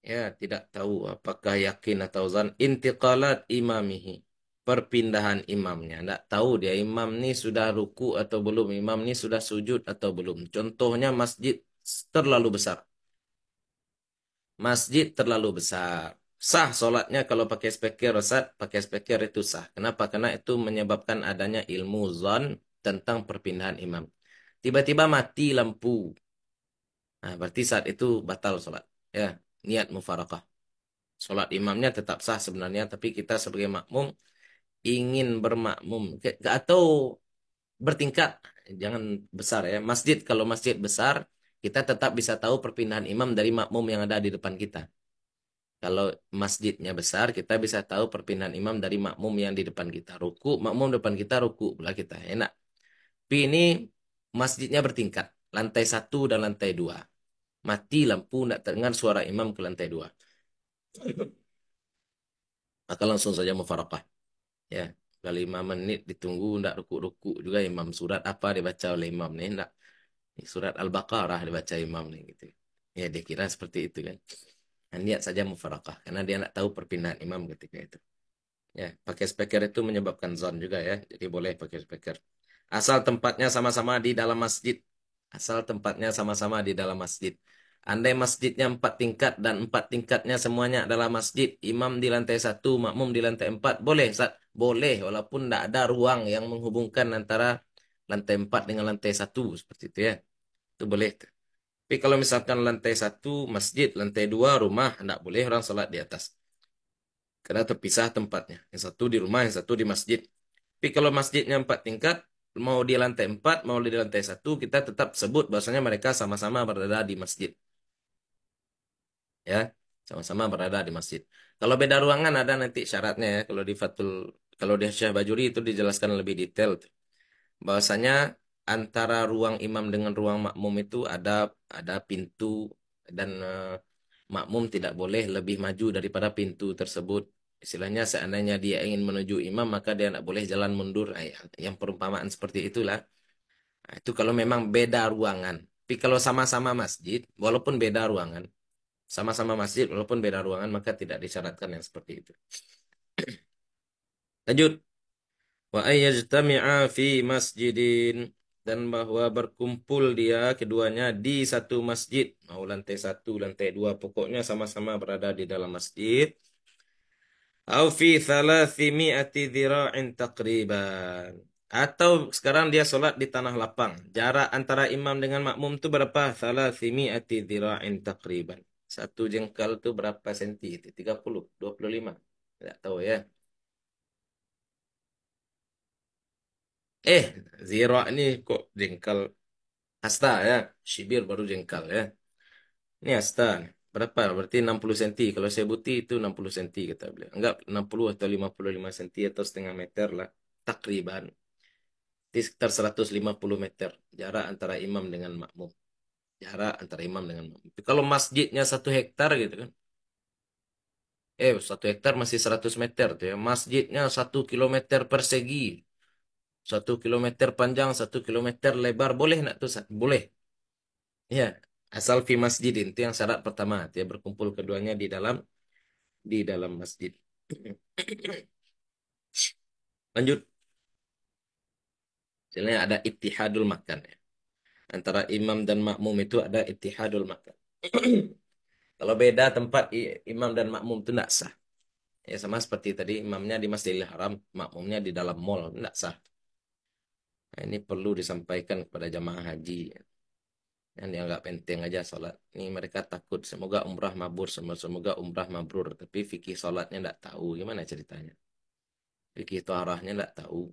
ya tidak tahu apakah yakin atau zan intiqalat imamihi perpindahan imamnya. Tidak tahu dia imam ni sudah ruku atau belum, imam ni sudah sujud atau belum. Contohnya masjid terlalu besar. Masjid terlalu besar. Sah solatnya kalau pakai speaker rosat, pakai speaker itu sah. Kenapa? Karena itu menyebabkan adanya ilmu zon tentang perpindahan imam. Tiba-tiba mati lampu. Nah, berarti saat itu batal solat. Ya, niat mufarakah. Solat imamnya tetap sah sebenarnya, tapi kita sebagai makmum ingin bermakmum atau bertingkat jangan besar ya masjid kalau masjid besar kita tetap bisa tahu perpindahan imam dari makmum yang ada di depan kita kalau masjidnya besar kita bisa tahu perpindahan imam dari makmum yang di depan kita ruku makmum depan kita ruku pula kita enak tapi ini masjidnya bertingkat lantai satu dan lantai dua mati lampu tidak terdengar suara imam ke lantai dua maka langsung saja mufarakah ya kalau lima menit ditunggu ndak ruku-ruku juga imam surat apa dibaca oleh imam nih ndak surat al-baqarah dibaca imam nih gitu ya dia kira seperti itu kan nah, niat saja mufarakah karena dia nak tahu perpindahan imam ketika itu ya pakai speaker itu menyebabkan zon juga ya jadi boleh pakai speaker asal tempatnya sama-sama di dalam masjid asal tempatnya sama-sama di dalam masjid Andai masjidnya empat tingkat dan empat tingkatnya semuanya adalah masjid, imam di lantai satu, makmum di lantai empat, boleh, Ustaz? Boleh, walaupun tidak ada ruang yang menghubungkan antara lantai empat dengan lantai satu, seperti itu ya. Itu boleh. Tapi kalau misalkan lantai satu masjid, lantai dua rumah, tidak boleh orang sholat di atas. Karena terpisah tempatnya. Yang satu di rumah, yang satu di masjid. Tapi kalau masjidnya empat tingkat, mau di lantai empat, mau di lantai satu, kita tetap sebut bahwasanya mereka sama-sama berada di masjid ya sama-sama berada di masjid kalau beda ruangan ada nanti syaratnya ya kalau di Fatul kalau di Syekh Bajuri itu dijelaskan lebih detail bahwasanya antara ruang imam dengan ruang makmum itu ada ada pintu dan uh, makmum tidak boleh lebih maju daripada pintu tersebut istilahnya seandainya dia ingin menuju imam maka dia tidak boleh jalan mundur nah, ya, yang perumpamaan seperti itulah nah, itu kalau memang beda ruangan tapi kalau sama-sama masjid walaupun beda ruangan sama-sama masjid walaupun beda ruangan maka tidak disyaratkan yang seperti itu. <clears throat> Lanjut. Wa ayyajtami'a fi masjidin dan bahwa berkumpul dia keduanya di satu masjid mau lantai satu lantai dua pokoknya sama-sama berada di dalam masjid au fi thalathimi'ati dhira'in taqriban atau sekarang dia sholat di tanah lapang jarak antara imam dengan makmum itu berapa thalathimi'ati dhira'in taqriban satu jengkal itu berapa senti? 30, 25. Tidak tahu ya. Eh, zero ini kok jengkal hasta ya. Shibir baru jengkal ya. Ini hasta. Berapa? Berarti 60 senti. Kalau saya buti itu 60 senti kata beliau. Enggak 60 atau 55 senti atau setengah meter lah. Takriban. Di sekitar 150 meter jarak antara imam dengan makmum jarak antara imam dengan makmum. Kalau masjidnya satu hektar gitu kan, eh satu hektar masih 100 meter tuh ya, masjidnya satu kilometer persegi, satu kilometer panjang, satu kilometer lebar, boleh nak tuh? Boleh. Ya, asal fi masjidin itu yang syarat pertama, ya berkumpul keduanya di dalam di dalam masjid. Lanjut. Misalnya ada itihadul makan ya antara imam dan makmum itu ada ittihadul makan. <clears throat> Kalau beda tempat imam dan makmum itu tidak sah. Ya sama seperti tadi imamnya di Masjidil Haram, makmumnya di dalam mall, tidak sah. Nah, ini perlu disampaikan kepada jamaah haji yang dianggap penting aja sholat. Ini mereka takut semoga umrah mabur, semoga umrah mabrur, tapi fikih sholatnya tidak tahu gimana ceritanya. Fikih tuarahnya tidak tahu.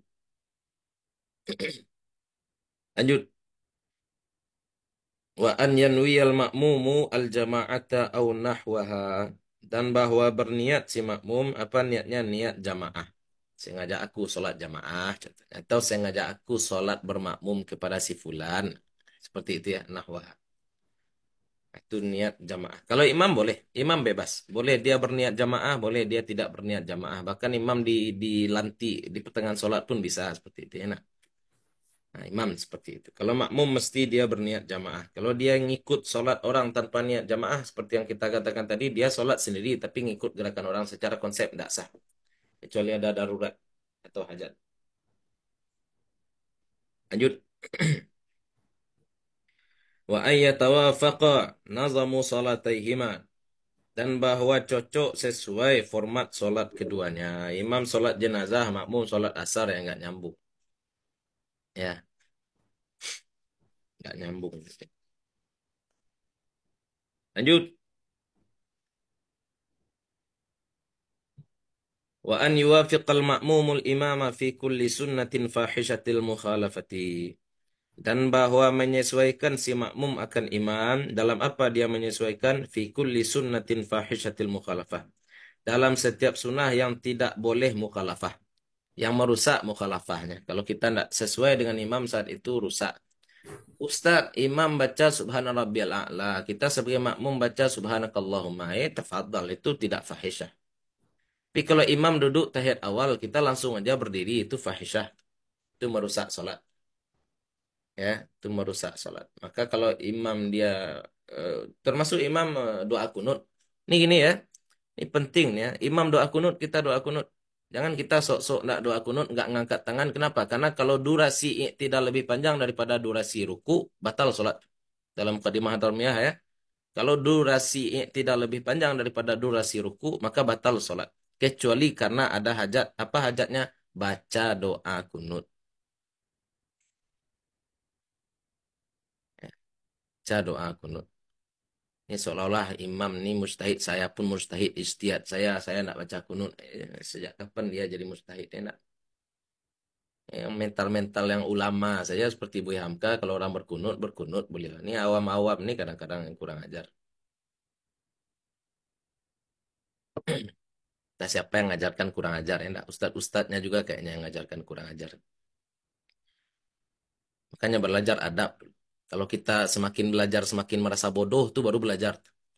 <clears throat> Lanjut wa an al makmumu al jama'ata au nahwaha dan bahwa berniat si makmum apa niatnya niat jamaah sengaja aku sholat jamaah atau sengaja aku sholat bermakmum kepada si fulan seperti itu ya nahwaha itu niat jamaah kalau imam boleh imam bebas boleh dia berniat jamaah boleh dia tidak berniat jamaah bahkan imam di dilanti di pertengahan sholat pun bisa seperti itu enak ya, Nah, imam seperti itu. Kalau makmum mesti dia berniat jamaah. Kalau dia ngikut sholat orang tanpa niat jamaah, seperti yang kita katakan tadi, dia sholat sendiri tapi ngikut gerakan orang secara konsep tidak sah. Kecuali ada darurat atau hajat. Lanjut. <clears throat> Wa ayyatawafaqa nazamu salataihima. Dan bahwa cocok sesuai format sholat keduanya. Imam sholat jenazah, makmum sholat asar yang nggak nyambung ya nggak nyambung lanjut wa an ma'mum al imam fi kulli sunnatin fahishatil mukhalafati dan bahwa menyesuaikan si makmum akan imam dalam apa dia menyesuaikan fi kulli sunnatin fahishatil mukhalafah dalam setiap sunnah yang tidak boleh mukhalafah yang merusak mukhalafahnya. Kalau kita tidak sesuai dengan imam saat itu rusak. Ustaz, imam baca subhanallah rabbiyal a'la. Kita sebagai makmum baca subhanakallahumma eh, tafadhal itu tidak fahisyah. Tapi kalau imam duduk tahiyat awal, kita langsung aja berdiri itu fahisyah. Itu merusak salat. Ya, itu merusak salat. Maka kalau imam dia eh, termasuk imam eh, doa kunut. Ini gini ya. Ini penting ya. Imam doa kunut, kita doa kunut Jangan kita sok-sok nak doa kunut, nggak ngangkat tangan. Kenapa? Karena kalau durasi tidak lebih panjang daripada durasi ruku, batal sholat. Dalam kadimah tarmiyah ya. Kalau durasi tidak lebih panjang daripada durasi ruku, maka batal sholat. Kecuali karena ada hajat. Apa hajatnya? Baca doa kunut. Ya. Baca doa kunut ini ya, seolah-olah imam ini mustahid saya pun mustahid istiad saya saya nak baca kunut eh, sejak kapan dia jadi mustahid enak ya, yang mental-mental yang ulama saja seperti Bu Hamka kalau orang berkunut berkunut beliau ini awam-awam ini kadang-kadang yang kurang ajar <clears throat> Nah, siapa yang ngajarkan kurang ajar enak eh, ustad-ustadnya juga kayaknya yang ngajarkan kurang ajar makanya belajar adab kalau kita semakin belajar semakin merasa bodoh tuh baru belajar.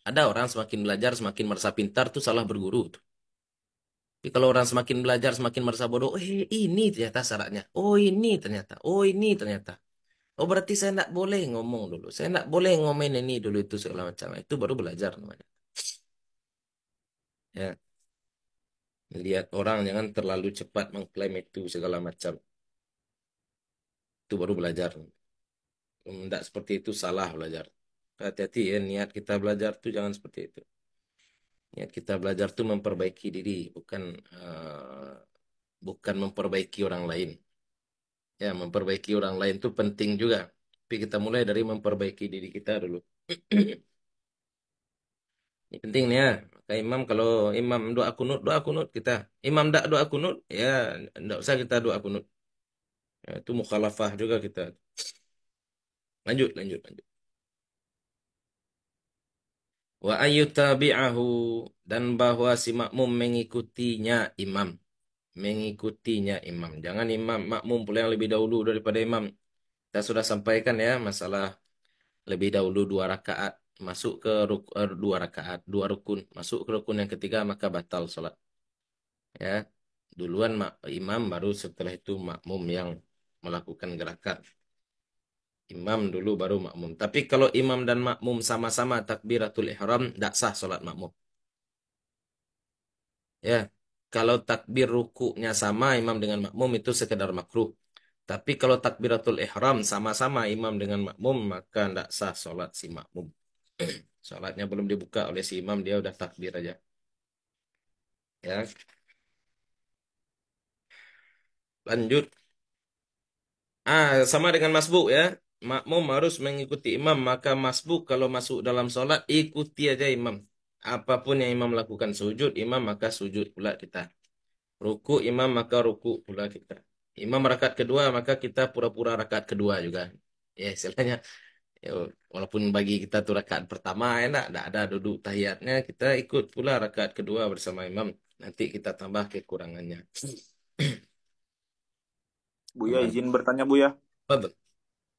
Ada orang semakin belajar semakin merasa pintar tuh salah berguru tuh. Tapi kalau orang semakin belajar semakin merasa bodoh, oh ini ternyata syaratnya. Oh ini ternyata. Oh ini ternyata. Oh berarti saya tidak boleh ngomong dulu. Saya tidak boleh ngomen ini dulu itu segala macam. Itu baru belajar namanya. Ya. Lihat orang jangan terlalu cepat mengklaim itu segala macam. Itu baru belajar tidak oh, seperti itu salah belajar hati-hati ya niat kita belajar tuh jangan seperti itu niat kita belajar tuh memperbaiki diri bukan uh, bukan memperbaiki orang lain ya memperbaiki orang lain tuh penting juga tapi kita mulai dari memperbaiki diri kita dulu <clears throat> ini penting nih ya kayak imam kalau imam doa kunut doa kunut kita imam dak doa kunut ya ndak usah kita doa kunut ya, itu mukhalafah juga kita Lanjut, lanjut, lanjut. Wa ayyutabi'ahu dan bahwa si makmum mengikutinya imam. Mengikutinya imam. Jangan imam makmum pula yang lebih dahulu daripada imam. Kita sudah sampaikan ya masalah lebih dahulu dua rakaat masuk ke er, dua rakaat, dua rukun, masuk ke rukun yang ketiga maka batal sholat Ya. Duluan imam baru setelah itu makmum yang melakukan gerakan imam dulu baru makmum. Tapi kalau imam dan makmum sama-sama takbiratul ihram, tidak sah solat makmum. Ya, kalau takbir rukuknya sama imam dengan makmum itu sekedar makruh. Tapi kalau takbiratul ihram sama-sama imam dengan makmum, maka tidak sah solat si makmum. <clears throat> Solatnya belum dibuka oleh si imam, dia udah takbir aja. Ya. Lanjut. Ah, sama dengan masbuk ya makmum harus mengikuti imam maka masbuk kalau masuk dalam sholat ikuti aja imam apapun yang imam lakukan sujud imam maka sujud pula kita ruku imam maka ruku pula kita imam rakaat kedua maka kita pura-pura rakaat kedua juga ya istilahnya ya, walaupun bagi kita tuh rakaat pertama enak tidak ada duduk tahiyatnya kita ikut pula rakaat kedua bersama imam nanti kita tambah kekurangannya Buya izin bertanya Buya. Betul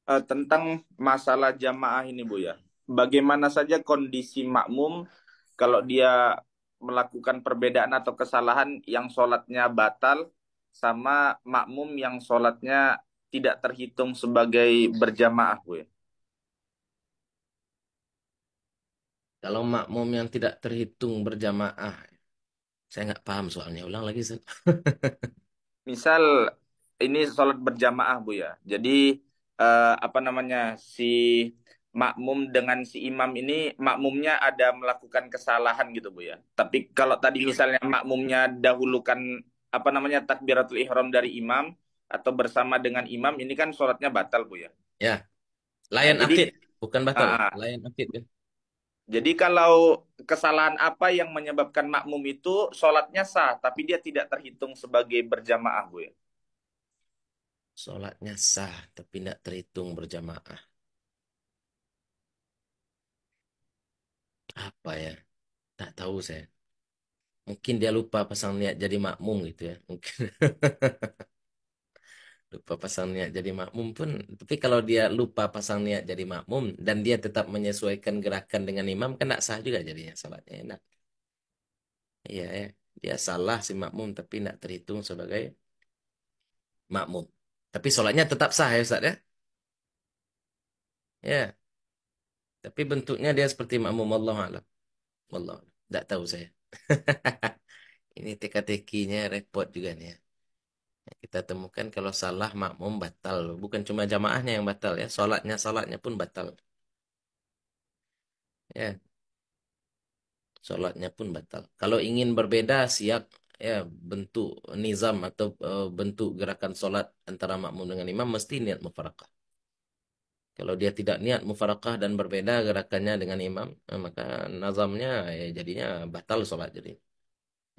uh, tentang masalah jamaah ini Bu ya. Bagaimana saja kondisi makmum kalau dia melakukan perbedaan atau kesalahan yang sholatnya batal sama makmum yang sholatnya tidak terhitung sebagai berjamaah Bu ya? Kalau makmum yang tidak terhitung berjamaah, saya nggak paham soalnya. Ulang lagi, <laughs> Misal ini sholat berjamaah Bu ya. Jadi uh, apa namanya si makmum dengan si imam ini makmumnya ada melakukan kesalahan gitu bu ya. Tapi kalau tadi iya. misalnya makmumnya dahulukan apa namanya takbiratul ihram dari imam atau bersama dengan imam ini kan sholatnya batal bu ya. Ya, layan akid bukan batal, uh, layan akid ya. Jadi kalau kesalahan apa yang menyebabkan makmum itu sholatnya sah tapi dia tidak terhitung sebagai berjamaah bu ya sholatnya sah tapi tidak terhitung berjamaah. Apa ya? Tak tahu saya. Mungkin dia lupa pasang niat jadi makmum gitu ya. Mungkin. <laughs> lupa pasang niat jadi makmum pun. Tapi kalau dia lupa pasang niat jadi makmum dan dia tetap menyesuaikan gerakan dengan imam kan tidak sah juga jadinya sholatnya enak. Iya ya. Dia salah si makmum tapi tidak terhitung sebagai makmum. Tapi solatnya tetap sah ya Ustaz ya? Ya. Tapi bentuknya dia seperti makmum Allah alam. Allah tidak tahu saya. <laughs> Ini teka-tekinya repot juga nih ya. Kita temukan kalau salah makmum batal. Bukan cuma jamaahnya yang batal ya. Solatnya sholatnya pun batal. Ya. Sholatnya pun batal. Kalau ingin berbeda, siap ya bentuk nizam atau uh, bentuk gerakan solat antara makmum dengan imam mesti niat mufarakah. Kalau dia tidak niat mufarakah dan berbeda gerakannya dengan imam, eh, maka nazamnya ya jadinya batal solat jadi.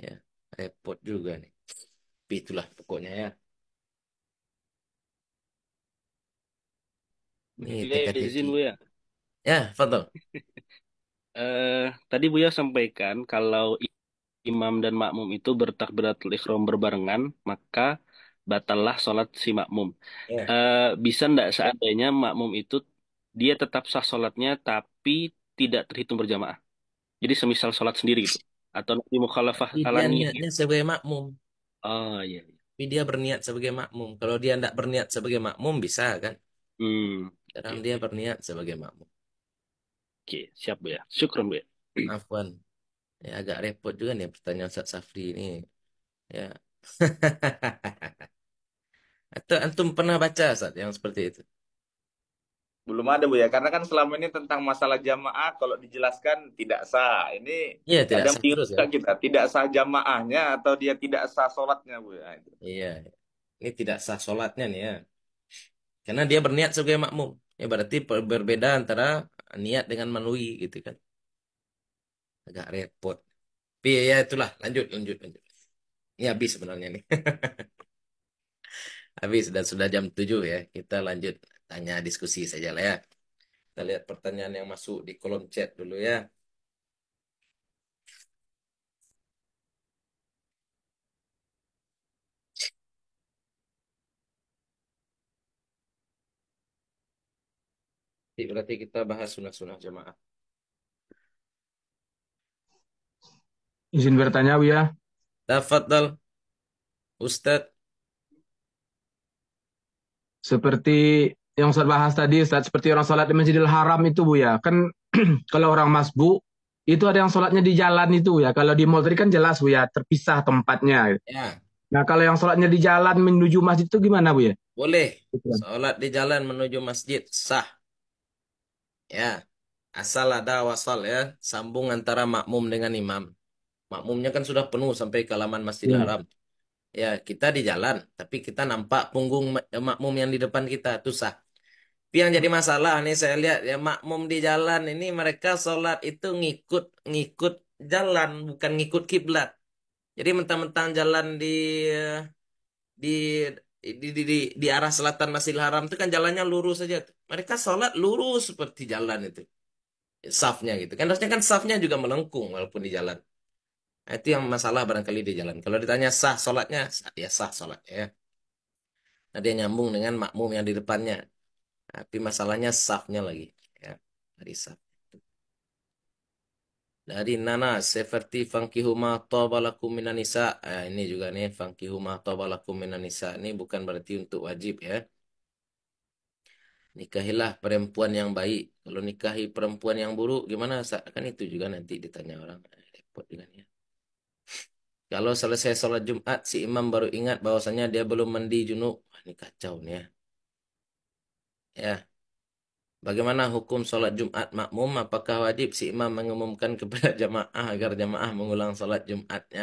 Ya, repot juga nih. Tapi itulah pokoknya ya. Nih, izin Bu ya. Ya, Fatul. <laughs> uh, eh, tadi Buya sampaikan kalau imam dan makmum itu bertakbiratul ikhram berbarengan, maka batallah sholat si makmum. Yeah. Ya. Uh, bisa ndak seandainya makmum itu dia tetap sah sholatnya tapi tidak terhitung berjamaah. Jadi semisal sholat sendiri gitu. Atau nanti mukhalafah alami. dia Niatnya sebagai makmum. Oh iya, iya. Tapi dia berniat sebagai makmum. Kalau dia tidak berniat sebagai makmum bisa kan? Hmm. Karena iya, okay. dia iya. berniat sebagai makmum. Oke, okay, siap Bu ya. Syukur Bu ya. Afwan. Ya, agak repot juga nih pertanyaan Ustaz Safri ini. Ya. <laughs> Atau antum pernah baca Ustaz yang seperti itu? Belum ada Bu ya, karena kan selama ini tentang masalah jamaah kalau dijelaskan tidak sah. Ini iya, ya, tidak ada sah ya. kita, tidak sah jamaahnya atau dia tidak sah sholatnya Bu ya. Iya. Ini tidak sah sholatnya nih ya. Karena dia berniat sebagai makmum. Ya berarti berbeda antara niat dengan manui gitu kan agak repot tapi ya itulah lanjut lanjut lanjut ini habis sebenarnya nih <laughs> habis dan sudah jam 7 ya kita lanjut tanya diskusi saja lah ya kita lihat pertanyaan yang masuk di kolom chat dulu ya berarti kita bahas sunnah-sunnah jemaah. Izin bertanya, bu ya, Tafadhal, nah, Ustadz. Seperti yang Ustaz bahas tadi, Ustaz, seperti orang sholat di Masjidil Haram itu, bu ya, Kan <clears throat> kalau orang masbuk, itu ada yang sholatnya di jalan itu ya. Kalau di mall tadi kan jelas bu ya terpisah tempatnya. Ya. Nah kalau yang sholatnya di jalan menuju masjid itu gimana bu ya? Boleh. Gitu kan. Sholat di jalan menuju masjid sah. Ya. Asal ada wasal ya sambung antara makmum dengan imam makmumnya kan sudah penuh sampai ke halaman Masjidil hmm. Haram. Ya, kita di jalan, tapi kita nampak punggung eh, makmum yang di depan kita, itu sah. Tapi yang jadi masalah nih saya lihat ya makmum di jalan ini mereka sholat itu ngikut ngikut jalan bukan ngikut kiblat. Jadi mentang-mentang jalan di di di, di, di, di arah selatan Masjidil Haram itu kan jalannya lurus saja. Mereka sholat lurus seperti jalan itu. Safnya gitu. Kan harusnya kan safnya juga melengkung walaupun di jalan. Nah, itu yang masalah barangkali di jalan. Kalau ditanya sah sholatnya, ya sah sholatnya ya. Nah, dia nyambung dengan makmum yang di depannya. Tapi masalahnya sahnya lagi. Ya, dari saf. Dari Nana, seperti fankihuma tobalakum minanisa. Eh, ah, ini juga nih, fankihuma tobalakum minanisa. Ini bukan berarti untuk wajib ya. Nikahilah perempuan yang baik. Kalau nikahi perempuan yang buruk, gimana? Kan itu juga nanti ditanya orang. Repot juga ya. Kalau selesai sholat Jumat, si imam baru ingat bahwasanya dia belum mandi junub. Wah, ini kacau nih ya. Ya. Bagaimana hukum sholat Jumat makmum? Apakah wajib si imam mengumumkan kepada <laughs> jamaah agar jamaah mengulang sholat Jumatnya?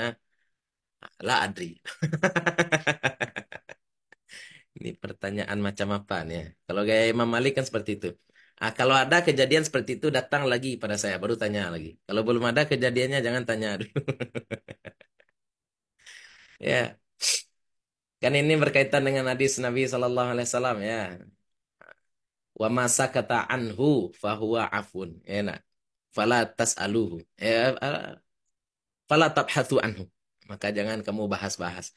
Lah Adri. <laughs> ini pertanyaan macam apa nih ya? Kalau gaya Imam Malik kan seperti itu. Ah, kalau ada kejadian seperti itu datang lagi pada saya baru tanya lagi. Kalau belum ada kejadiannya jangan tanya dulu. <laughs> Ya. Kan ini berkaitan dengan hadis Nabi Shallallahu Alaihi Wasallam ya. Wa masa kata anhu fahuwa afun. enak ya, falatas Fala Ya, fala tabhathu anhu. Maka jangan kamu bahas-bahas.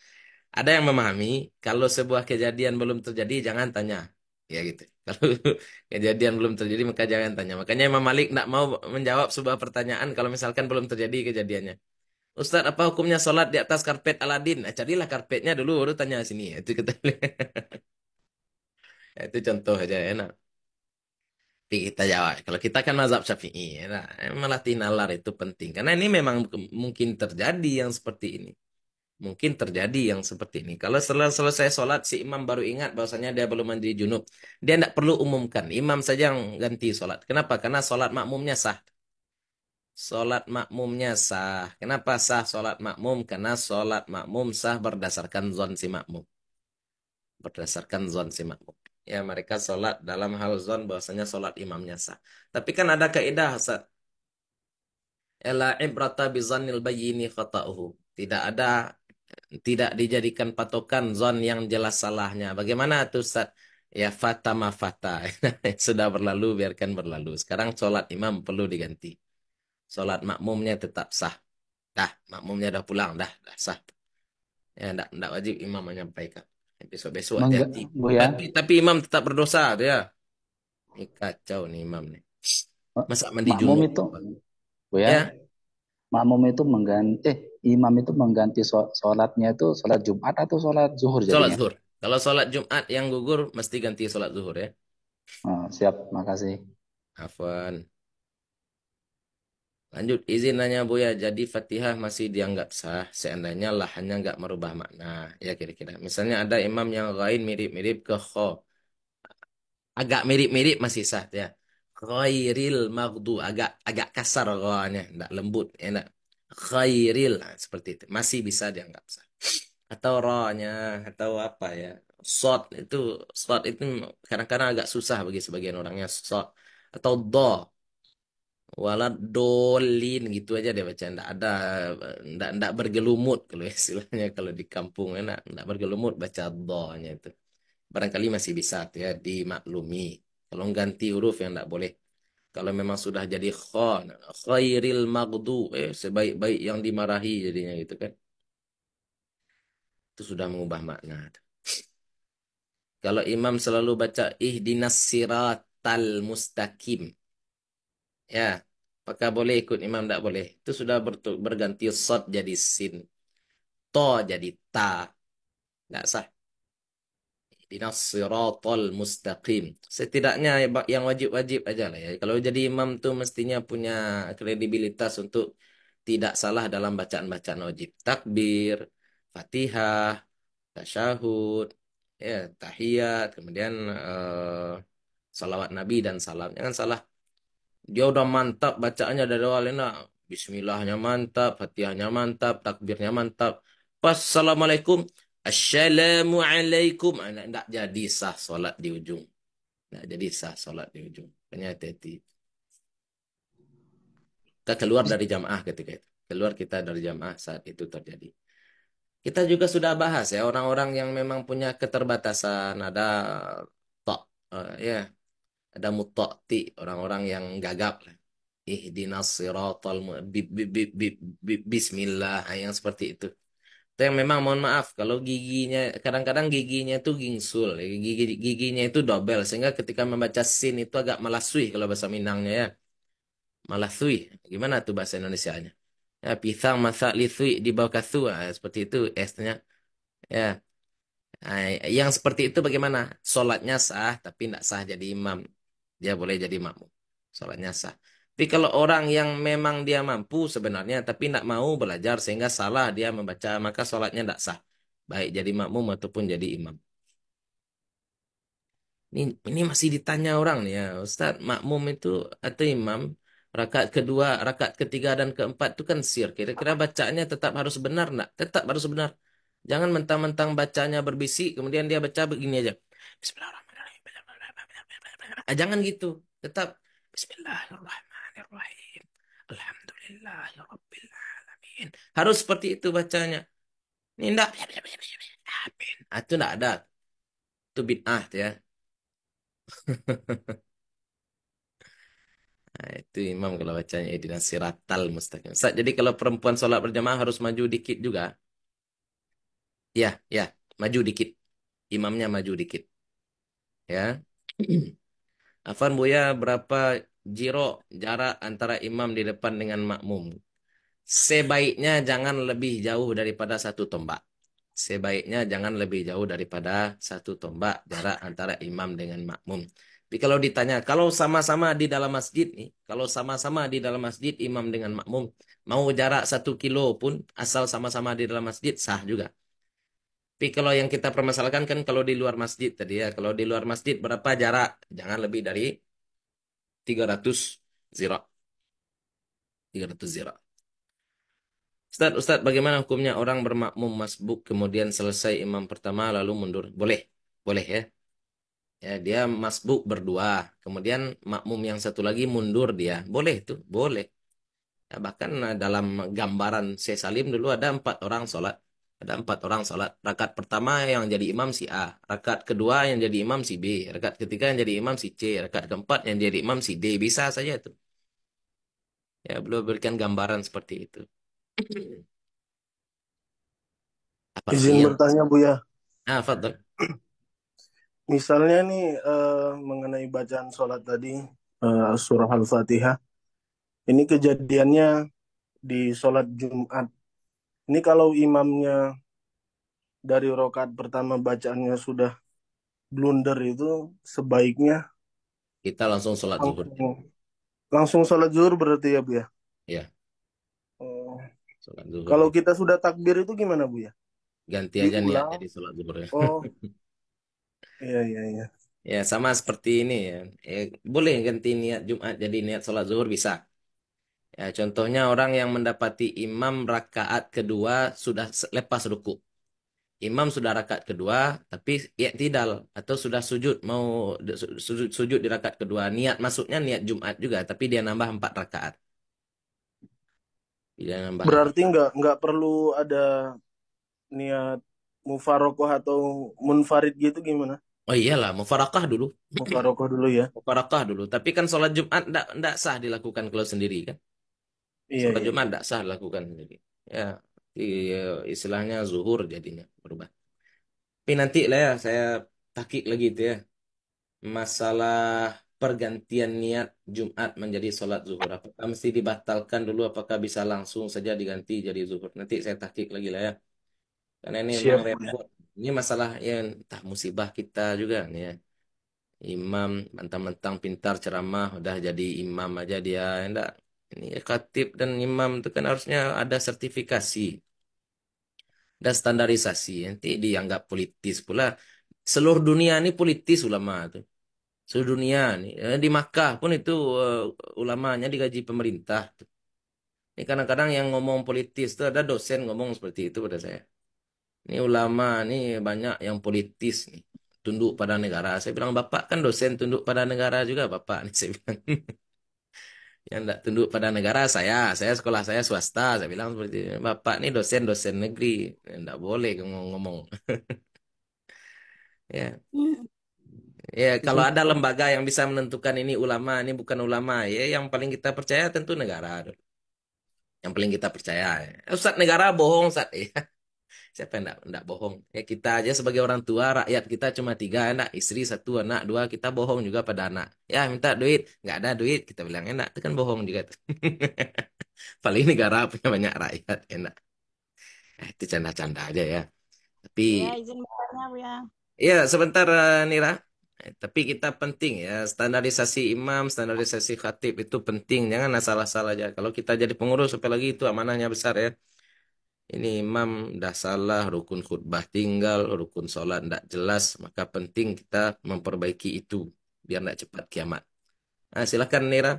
Ada yang memahami kalau sebuah kejadian belum terjadi jangan tanya. Ya gitu. <laughs> Kalau kejadian belum terjadi maka jangan tanya. Makanya Imam Malik tidak mau menjawab sebuah pertanyaan kalau misalkan belum terjadi kejadiannya. Ustaz, apa hukumnya sholat di atas karpet Aladin? Nah, carilah karpetnya dulu, baru tanya sini. <laughs> Itu kita ya, itu contoh aja ya, enak. Tapi kita jawab. Ya, kalau kita kan mazhab syafi'i, enak. melatih nalar itu penting. Karena ini memang mungkin terjadi yang seperti ini. Mungkin terjadi yang seperti ini. Kalau setelah selesai sholat, si imam baru ingat bahwasanya dia belum mandi junub. Dia tidak perlu umumkan. Imam saja yang ganti sholat. Kenapa? Karena sholat makmumnya sah. Sholat makmumnya sah. Kenapa sah sholat makmum? Karena sholat makmum sah berdasarkan zon si makmum. Berdasarkan zon si makmum. Ya mereka sholat dalam hal zon bahwasanya sholat imamnya sah. Tapi kan ada kaidah Ustaz. Ela ibrata bizanil bayini khata'uhu. Tidak ada tidak dijadikan patokan zon yang jelas salahnya. Bagaimana tuh Ustaz? Ya fata ma fata. <laughs> Sudah berlalu biarkan berlalu. Sekarang sholat imam perlu diganti sholat makmumnya tetap sah. Dah, makmumnya dah pulang, dah, dah sah. Ya, enggak, enggak wajib imam menyampaikan. Besok-besok hati-hati. Ya. Tapi, tapi imam tetap berdosa tu ya. Ini kacau nih imam nih. Masa mandi makmum itu, Bu ya, ya. Makmum itu mengganti, eh, imam itu mengganti sholatnya itu sholat Jumat atau sholat zuhur jadinya? Sholat zuhur. Kalau sholat Jumat yang gugur, mesti ganti sholat zuhur ya. Oh, siap, makasih. Afwan. Lanjut, izin nanya Bu ya, jadi Fatihah masih dianggap sah seandainya lah hanya nggak merubah makna. Ya kira-kira. Misalnya ada imam yang lain mirip-mirip ke kho. Agak mirip-mirip masih sah ya. Khairil magdu agak agak kasar ghanya, enggak lembut, enak. Khairil nah, seperti itu. Masih bisa dianggap sah. Atau rohnya atau apa ya. Sot itu sot itu kadang-kadang agak susah bagi sebagian orangnya sot atau do walad dolin gitu aja dia baca ndak ada ndak ndak bergelumut kalau <laughs> istilahnya kalau di kampung enak ndak bergelumut baca doanya itu barangkali masih bisa ya dimaklumi kalau ganti huruf yang ndak boleh kalau memang sudah jadi khon khairil magdu eh sebaik-baik yang dimarahi jadinya gitu kan itu sudah mengubah makna <laughs> kalau imam selalu baca ihdinas siratal mustaqim ya Apakah boleh ikut imam? Tidak boleh. Itu sudah berganti sod jadi sin. To jadi ta. Tidak sah. Dinasiratul mustaqim. Setidaknya ya, yang wajib-wajib aja lah ya. Kalau jadi imam tuh mestinya punya kredibilitas untuk tidak salah dalam bacaan-bacaan wajib. Takbir, fatihah, tasyahud, ya, tahiyat, kemudian uh, salawat Nabi dan salam. Jangan salah dia udah mantap bacaannya dari awal enak, Bismillahnya mantap, hatiannya mantap, takbirnya mantap. Pas assalamualaikum, assalamualaikum. Nah, enggak jadi sah solat di ujung. Enggak jadi sah solat di ujung. ternyata hati Kita keluar dari jamaah ketika itu. Keluar kita dari jamaah saat itu terjadi. Kita juga sudah bahas ya orang-orang yang memang punya keterbatasan ada tok uh, ya ada mutakti orang-orang yang gagap ihdinas siratal bismillah ah, yang seperti itu itu yang memang mohon maaf kalau giginya kadang-kadang giginya itu gingsul ya, gigi giginya itu dobel sehingga ketika membaca sin itu agak malasui kalau bahasa Minangnya ya malasui gimana tuh bahasa Indonesia nya ya pisang masak lisui di bawah kasu ya, seperti itu esnya ya, ya Nah, yang seperti itu bagaimana? Sholatnya sah, tapi tidak sah jadi imam dia boleh jadi makmum. Salatnya sah. Tapi kalau orang yang memang dia mampu sebenarnya tapi tidak mau belajar sehingga salah dia membaca maka sholatnya tidak sah. Baik jadi makmum ataupun jadi imam. Ini, ini masih ditanya orang nih ya Ustaz makmum itu atau imam rakaat kedua, rakaat ketiga dan keempat itu kan sir. Kira-kira bacanya tetap harus benar nak? Tetap harus benar. Jangan mentang-mentang bacanya berbisik kemudian dia baca begini aja. Bismillahirrahmanirrahim. Ah, jangan gitu tetap Bismillahirrahmanirrahim Alhamdulillahirrahmanirrahim harus seperti itu bacanya ini enggak ah, itu enggak ada itu bid'ah ya Nah, <laughs> itu imam kalau bacanya ihdinas siratal mustaqim. jadi kalau perempuan sholat berjamaah harus maju dikit juga. Ya, ya, maju dikit. Imamnya maju dikit. Ya. <clears throat> Afan Buya, berapa jiro jarak antara imam di depan dengan makmum? Sebaiknya jangan lebih jauh daripada satu tombak. Sebaiknya jangan lebih jauh daripada satu tombak jarak antara imam dengan makmum. Tapi kalau ditanya, kalau sama-sama di dalam masjid nih, kalau sama-sama di dalam masjid imam dengan makmum, mau jarak satu kilo pun asal sama-sama di dalam masjid sah juga. Tapi kalau yang kita permasalahkan kan kalau di luar masjid tadi ya, kalau di luar masjid berapa jarak? Jangan lebih dari 300 zira. 300 zira. Ustaz, Ustaz, bagaimana hukumnya orang bermakmum masbuk kemudian selesai imam pertama lalu mundur? Boleh, boleh ya. Ya, dia masbuk berdua, kemudian makmum yang satu lagi mundur dia. Boleh itu, boleh. Ya, bahkan eh, dalam gambaran Syekh Salim dulu ada empat orang sholat ada empat orang sholat. Rakaat pertama yang jadi imam si A. Rakaat kedua yang jadi imam si B. Rakaat ketiga yang jadi imam si C. Rakaat keempat yang jadi imam si D. Bisa saja itu. Ya, belum berikan gambaran seperti itu. Apa Izin yang... bertanya Bu ya. Ah, Fadl. <clears throat> Misalnya nih uh, mengenai bacaan sholat tadi uh, surah Al-Fatihah. Ini kejadiannya di sholat Jumat ini kalau imamnya dari rokat pertama bacaannya sudah blunder itu sebaiknya kita langsung sholat zuhur. Langsung, sholat zuhur berarti ya bu ya? Iya. Oh. Kalau kita sudah takbir itu gimana bu ya? Ganti aja nih ya, jadi sholat zuhur ya. Oh. <laughs> Iya iya iya. Ya sama seperti ini ya. ya. Boleh ganti niat Jumat jadi niat sholat zuhur bisa. Ya, contohnya orang yang mendapati imam rakaat kedua sudah lepas ruku. Imam sudah rakaat kedua tapi ya tidak atau sudah sujud mau sujud, sujud di rakaat kedua. Niat masuknya niat Jumat juga tapi dia nambah empat rakaat. Dia nambah. Berarti nggak nggak perlu ada niat mufarokoh atau munfarid gitu gimana? Oh iyalah, mufarakah dulu. Mufarakah dulu ya. Mufarakah dulu. Tapi kan sholat Jumat ndak ndak sah dilakukan kalau sendiri kan? Iya, Sholat iya. Jumat tidak sah lakukan jadi. Ya, ya, istilahnya zuhur jadinya berubah. Tapi nanti lah ya saya takik lagi itu ya. Masalah pergantian niat Jumat menjadi sholat zuhur. Apakah mesti dibatalkan dulu? Apakah bisa langsung saja diganti jadi zuhur? Nanti saya takik lagi lah ya. Karena ini Siap, memang repot. Ya. Ini masalah yang tak musibah kita juga nih ya. Imam mentang-mentang pintar ceramah udah jadi imam aja dia enggak ini khatib dan imam itu kan harusnya ada sertifikasi dan standarisasi nanti dianggap politis pula seluruh dunia ini politis ulama itu seluruh dunia ini. Eh, di Makkah pun itu uh, ulamanya digaji pemerintah ini kadang-kadang yang ngomong politis itu ada dosen ngomong seperti itu pada saya ini ulama ini banyak yang politis nih tunduk pada negara saya bilang bapak kan dosen tunduk pada negara juga bapak nih <laughs> saya bilang yang tidak tunduk pada negara saya saya sekolah saya swasta saya bilang seperti ini bapak ini dosen dosen negeri tidak ya, boleh ngomong-ngomong <laughs> ya ya kalau ada lembaga yang bisa menentukan ini ulama ini bukan ulama ya yang paling kita percaya tentu negara yang paling kita percaya Ustadz negara bohong Ustadz <laughs> ya siapa yang tidak bohong ya kita aja sebagai orang tua rakyat kita cuma tiga anak istri satu anak dua kita bohong juga pada anak ya minta duit nggak ada duit kita bilang enak itu kan bohong juga <laughs> paling negara punya banyak rakyat enak eh itu canda-canda aja ya tapi iya, ya izin ya ya sebentar eh, Nira tapi kita penting ya standarisasi imam standarisasi khatib itu penting jangan salah-salah aja kalau kita jadi pengurus apalagi itu amanahnya besar ya ini imam dah salah, rukun khutbah tinggal, rukun sholat tidak jelas, maka penting kita memperbaiki itu biar tidak cepat kiamat. Nah, silakan Nira.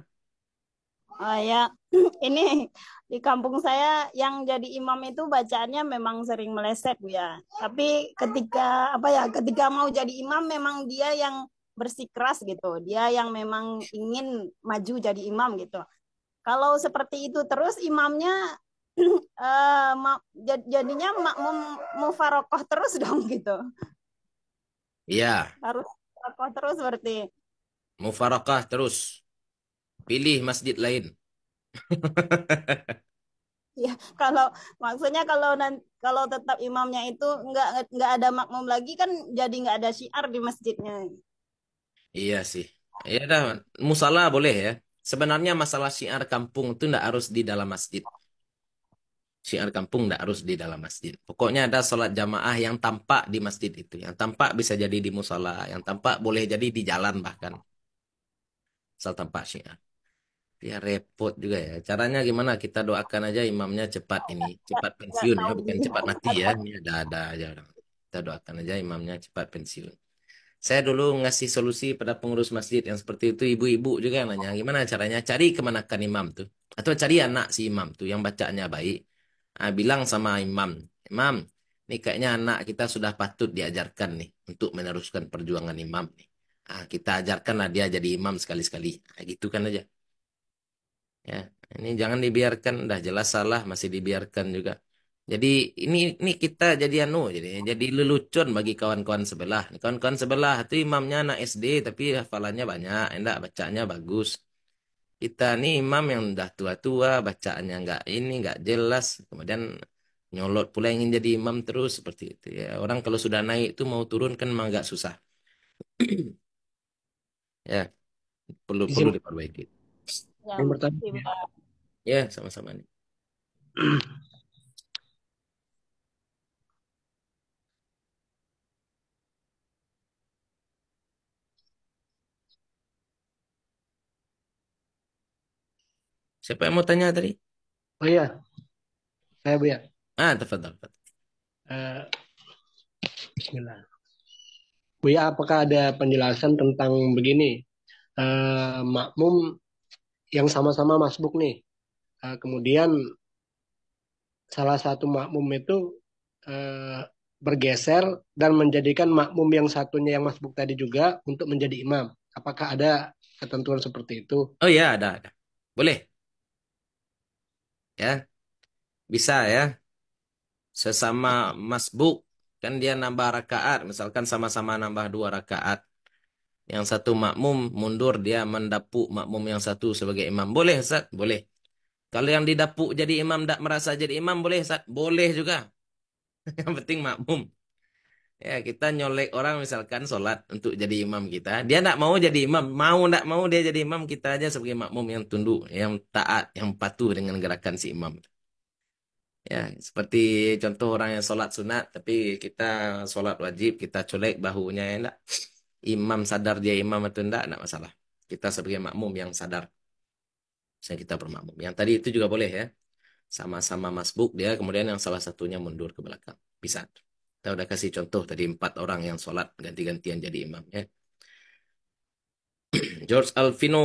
Oh ya, <clears throat> ini di kampung saya yang jadi imam itu bacaannya memang sering meleset bu ya. Tapi ketika apa ya, ketika mau jadi imam memang dia yang bersikeras gitu, dia yang memang ingin maju jadi imam gitu. Kalau seperti itu terus imamnya uh, jad jadinya makmum mufarokoh terus dong <laughs> gitu. Iya. Harus mufarokoh terus berarti. Mufarokoh terus. Pilih masjid lain. <laughs> ya kalau maksudnya kalau kalau tetap imamnya itu nggak nggak ada makmum lagi kan jadi nggak ada syiar di masjidnya. Iya sih. Ya dah, musala boleh ya. Sebenarnya masalah syiar kampung itu enggak harus di dalam masjid syiar kampung tidak harus di dalam masjid. Pokoknya ada sholat jamaah yang tampak di masjid itu. Yang tampak bisa jadi di musola, yang tampak boleh jadi di jalan bahkan. Asal tampak syiar. Ya repot juga ya. Caranya gimana? Kita doakan aja imamnya cepat ini, cepat pensiun ya, bukan cepat mati ya. Ini ada ada aja. Kita doakan aja imamnya cepat pensiun. Saya dulu ngasih solusi pada pengurus masjid yang seperti itu ibu-ibu juga yang nanya gimana caranya cari kemanakan imam tuh atau cari anak si imam tuh yang bacanya baik Nah, bilang sama imam, imam, ini kayaknya anak kita sudah patut diajarkan nih untuk meneruskan perjuangan imam nih. Nah, kita ajarkanlah dia jadi imam sekali-sekali. Ah, gitu kan aja. Ya, ini jangan dibiarkan, dah jelas salah masih dibiarkan juga. Jadi ini ini kita jadi anu jadi jadi lelucon bagi kawan-kawan sebelah. Kawan-kawan sebelah itu imamnya anak SD tapi hafalannya banyak, endak bacanya bagus kita nih imam yang udah tua-tua bacaannya nggak ini nggak jelas kemudian nyolot pula ingin jadi imam terus seperti itu ya orang kalau sudah naik itu mau turun kan memang nggak susah <clears throat> ya perlu Izin. perlu diperbaiki ya, yang pertama ya. ya sama-sama nih <clears throat> Siapa yang mau tanya tadi? Oh iya, saya Bu ya. Ah, tepat. Uh, Bismillah. Buya, apakah ada penjelasan tentang begini? Uh, makmum yang sama-sama masbuk nih. Uh, kemudian salah satu makmum itu uh, bergeser dan menjadikan makmum yang satunya yang masbuk tadi juga untuk menjadi imam. Apakah ada ketentuan seperti itu? Oh iya, ada, ada. Boleh ya bisa ya sesama masbuk kan dia nambah rakaat misalkan sama-sama nambah dua rakaat yang satu makmum mundur dia mendapuk makmum yang satu sebagai imam boleh Ustaz boleh kalau yang didapuk jadi imam tidak merasa jadi imam boleh Ustaz boleh juga <laughs> yang penting makmum Ya, kita nyolek orang misalkan sholat untuk jadi imam kita. Dia tidak mau jadi imam. Mau tidak mau dia jadi imam, kita aja sebagai makmum yang tunduk, yang taat, yang patuh dengan gerakan si imam. Ya, seperti contoh orang yang sholat sunat, tapi kita sholat wajib, kita colek bahunya, ya enggak. Imam sadar dia imam atau tidak, tidak masalah. Kita sebagai makmum yang sadar. Saya kita bermakmum. Yang tadi itu juga boleh ya. Sama-sama masbuk dia, kemudian yang salah satunya mundur ke belakang. Bisa. Kita udah kasih contoh tadi empat orang yang sholat ganti-gantian jadi imam ya. <clears throat> George Alvino,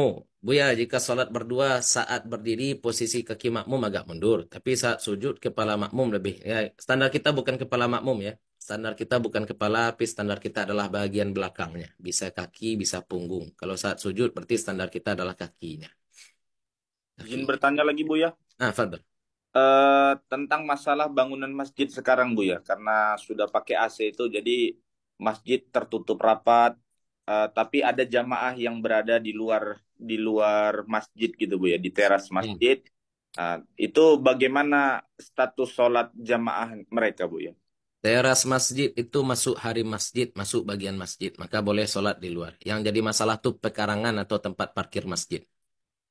Buya jika sholat berdua saat berdiri posisi kaki makmum agak mundur, tapi saat sujud kepala makmum lebih. Ya, standar kita bukan kepala makmum ya. Standar kita bukan kepala, tapi standar kita adalah bagian belakangnya. Bisa kaki, bisa punggung. Kalau saat sujud berarti standar kita adalah kakinya. Kaki. Izin bertanya lagi Buya. Ah, Fadl. Eh, tentang masalah bangunan masjid sekarang Bu ya, karena sudah pakai AC itu jadi masjid tertutup rapat, eh, tapi ada jamaah yang berada di luar di luar masjid gitu Bu ya, di teras hmm. masjid. Hmm. Nah, itu bagaimana status sholat jamaah mereka Bu ya? Teras masjid itu masuk hari masjid, masuk bagian masjid, maka boleh sholat di luar. Yang jadi masalah tuh pekarangan atau tempat parkir masjid.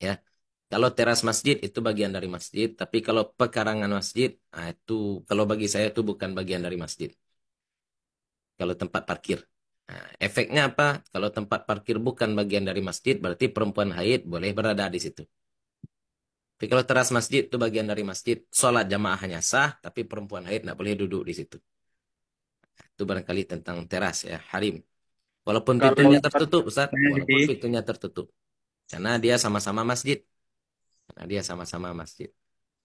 Ya, kalau teras masjid itu bagian dari masjid, tapi kalau pekarangan masjid, nah itu kalau bagi saya itu bukan bagian dari masjid. Kalau tempat parkir. Nah, efeknya apa? Kalau tempat parkir bukan bagian dari masjid, berarti perempuan haid boleh berada di situ. Tapi kalau teras masjid itu bagian dari masjid, sholat jamaah hanya sah, tapi perempuan haid tidak boleh duduk di situ. Itu barangkali tentang teras ya, harim. Walaupun pintunya tertutup, Ustaz. Walaupun pintunya tertutup. Karena dia sama-sama masjid. Nah, dia sama-sama masjid.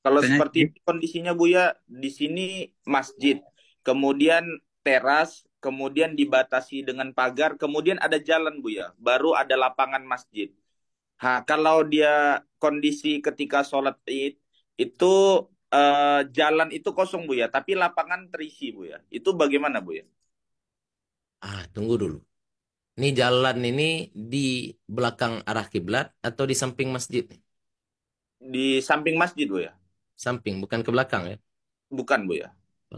Kalau Tanya. seperti kondisinya bu ya, di sini masjid, kemudian teras, kemudian dibatasi dengan pagar, kemudian ada jalan bu ya, baru ada lapangan masjid. Ha, kalau dia kondisi ketika sholat id itu eh, jalan itu kosong bu ya, tapi lapangan terisi bu ya. Itu bagaimana bu ya? Ah tunggu dulu. Ini jalan ini di belakang arah kiblat atau di samping masjid? di samping masjid bu ya samping bukan ke belakang ya bukan bu ya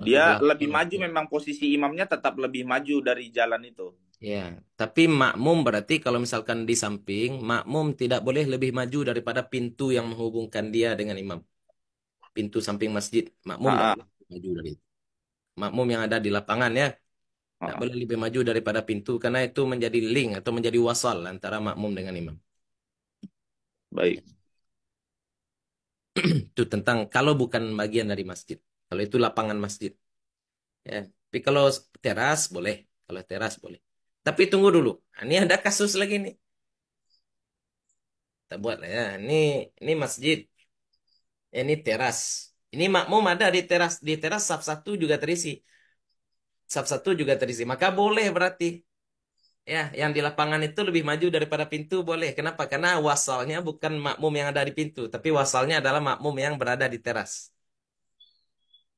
dia belakang. lebih ya. maju memang posisi imamnya tetap lebih maju dari jalan itu. Ya, tapi makmum berarti kalau misalkan di samping, makmum tidak boleh lebih maju daripada pintu yang menghubungkan dia dengan imam. Pintu samping masjid, makmum ah. maju dari Makmum yang ada di lapangan ya, tidak ah. boleh lebih maju daripada pintu karena itu menjadi link atau menjadi wasal antara makmum dengan imam. Baik itu <clears throat> tentang kalau bukan bagian dari masjid. Kalau itu lapangan masjid. Ya, tapi kalau teras boleh, kalau teras boleh. Tapi tunggu dulu. Nah, ini ada kasus lagi nih. Kita buat ya. Ini ini masjid. Ya, ini teras. Ini makmum ada di teras di teras sub satu juga terisi. sub satu juga terisi. Maka boleh berarti ya yang di lapangan itu lebih maju daripada pintu boleh kenapa karena wasalnya bukan makmum yang ada di pintu tapi wasalnya adalah makmum yang berada di teras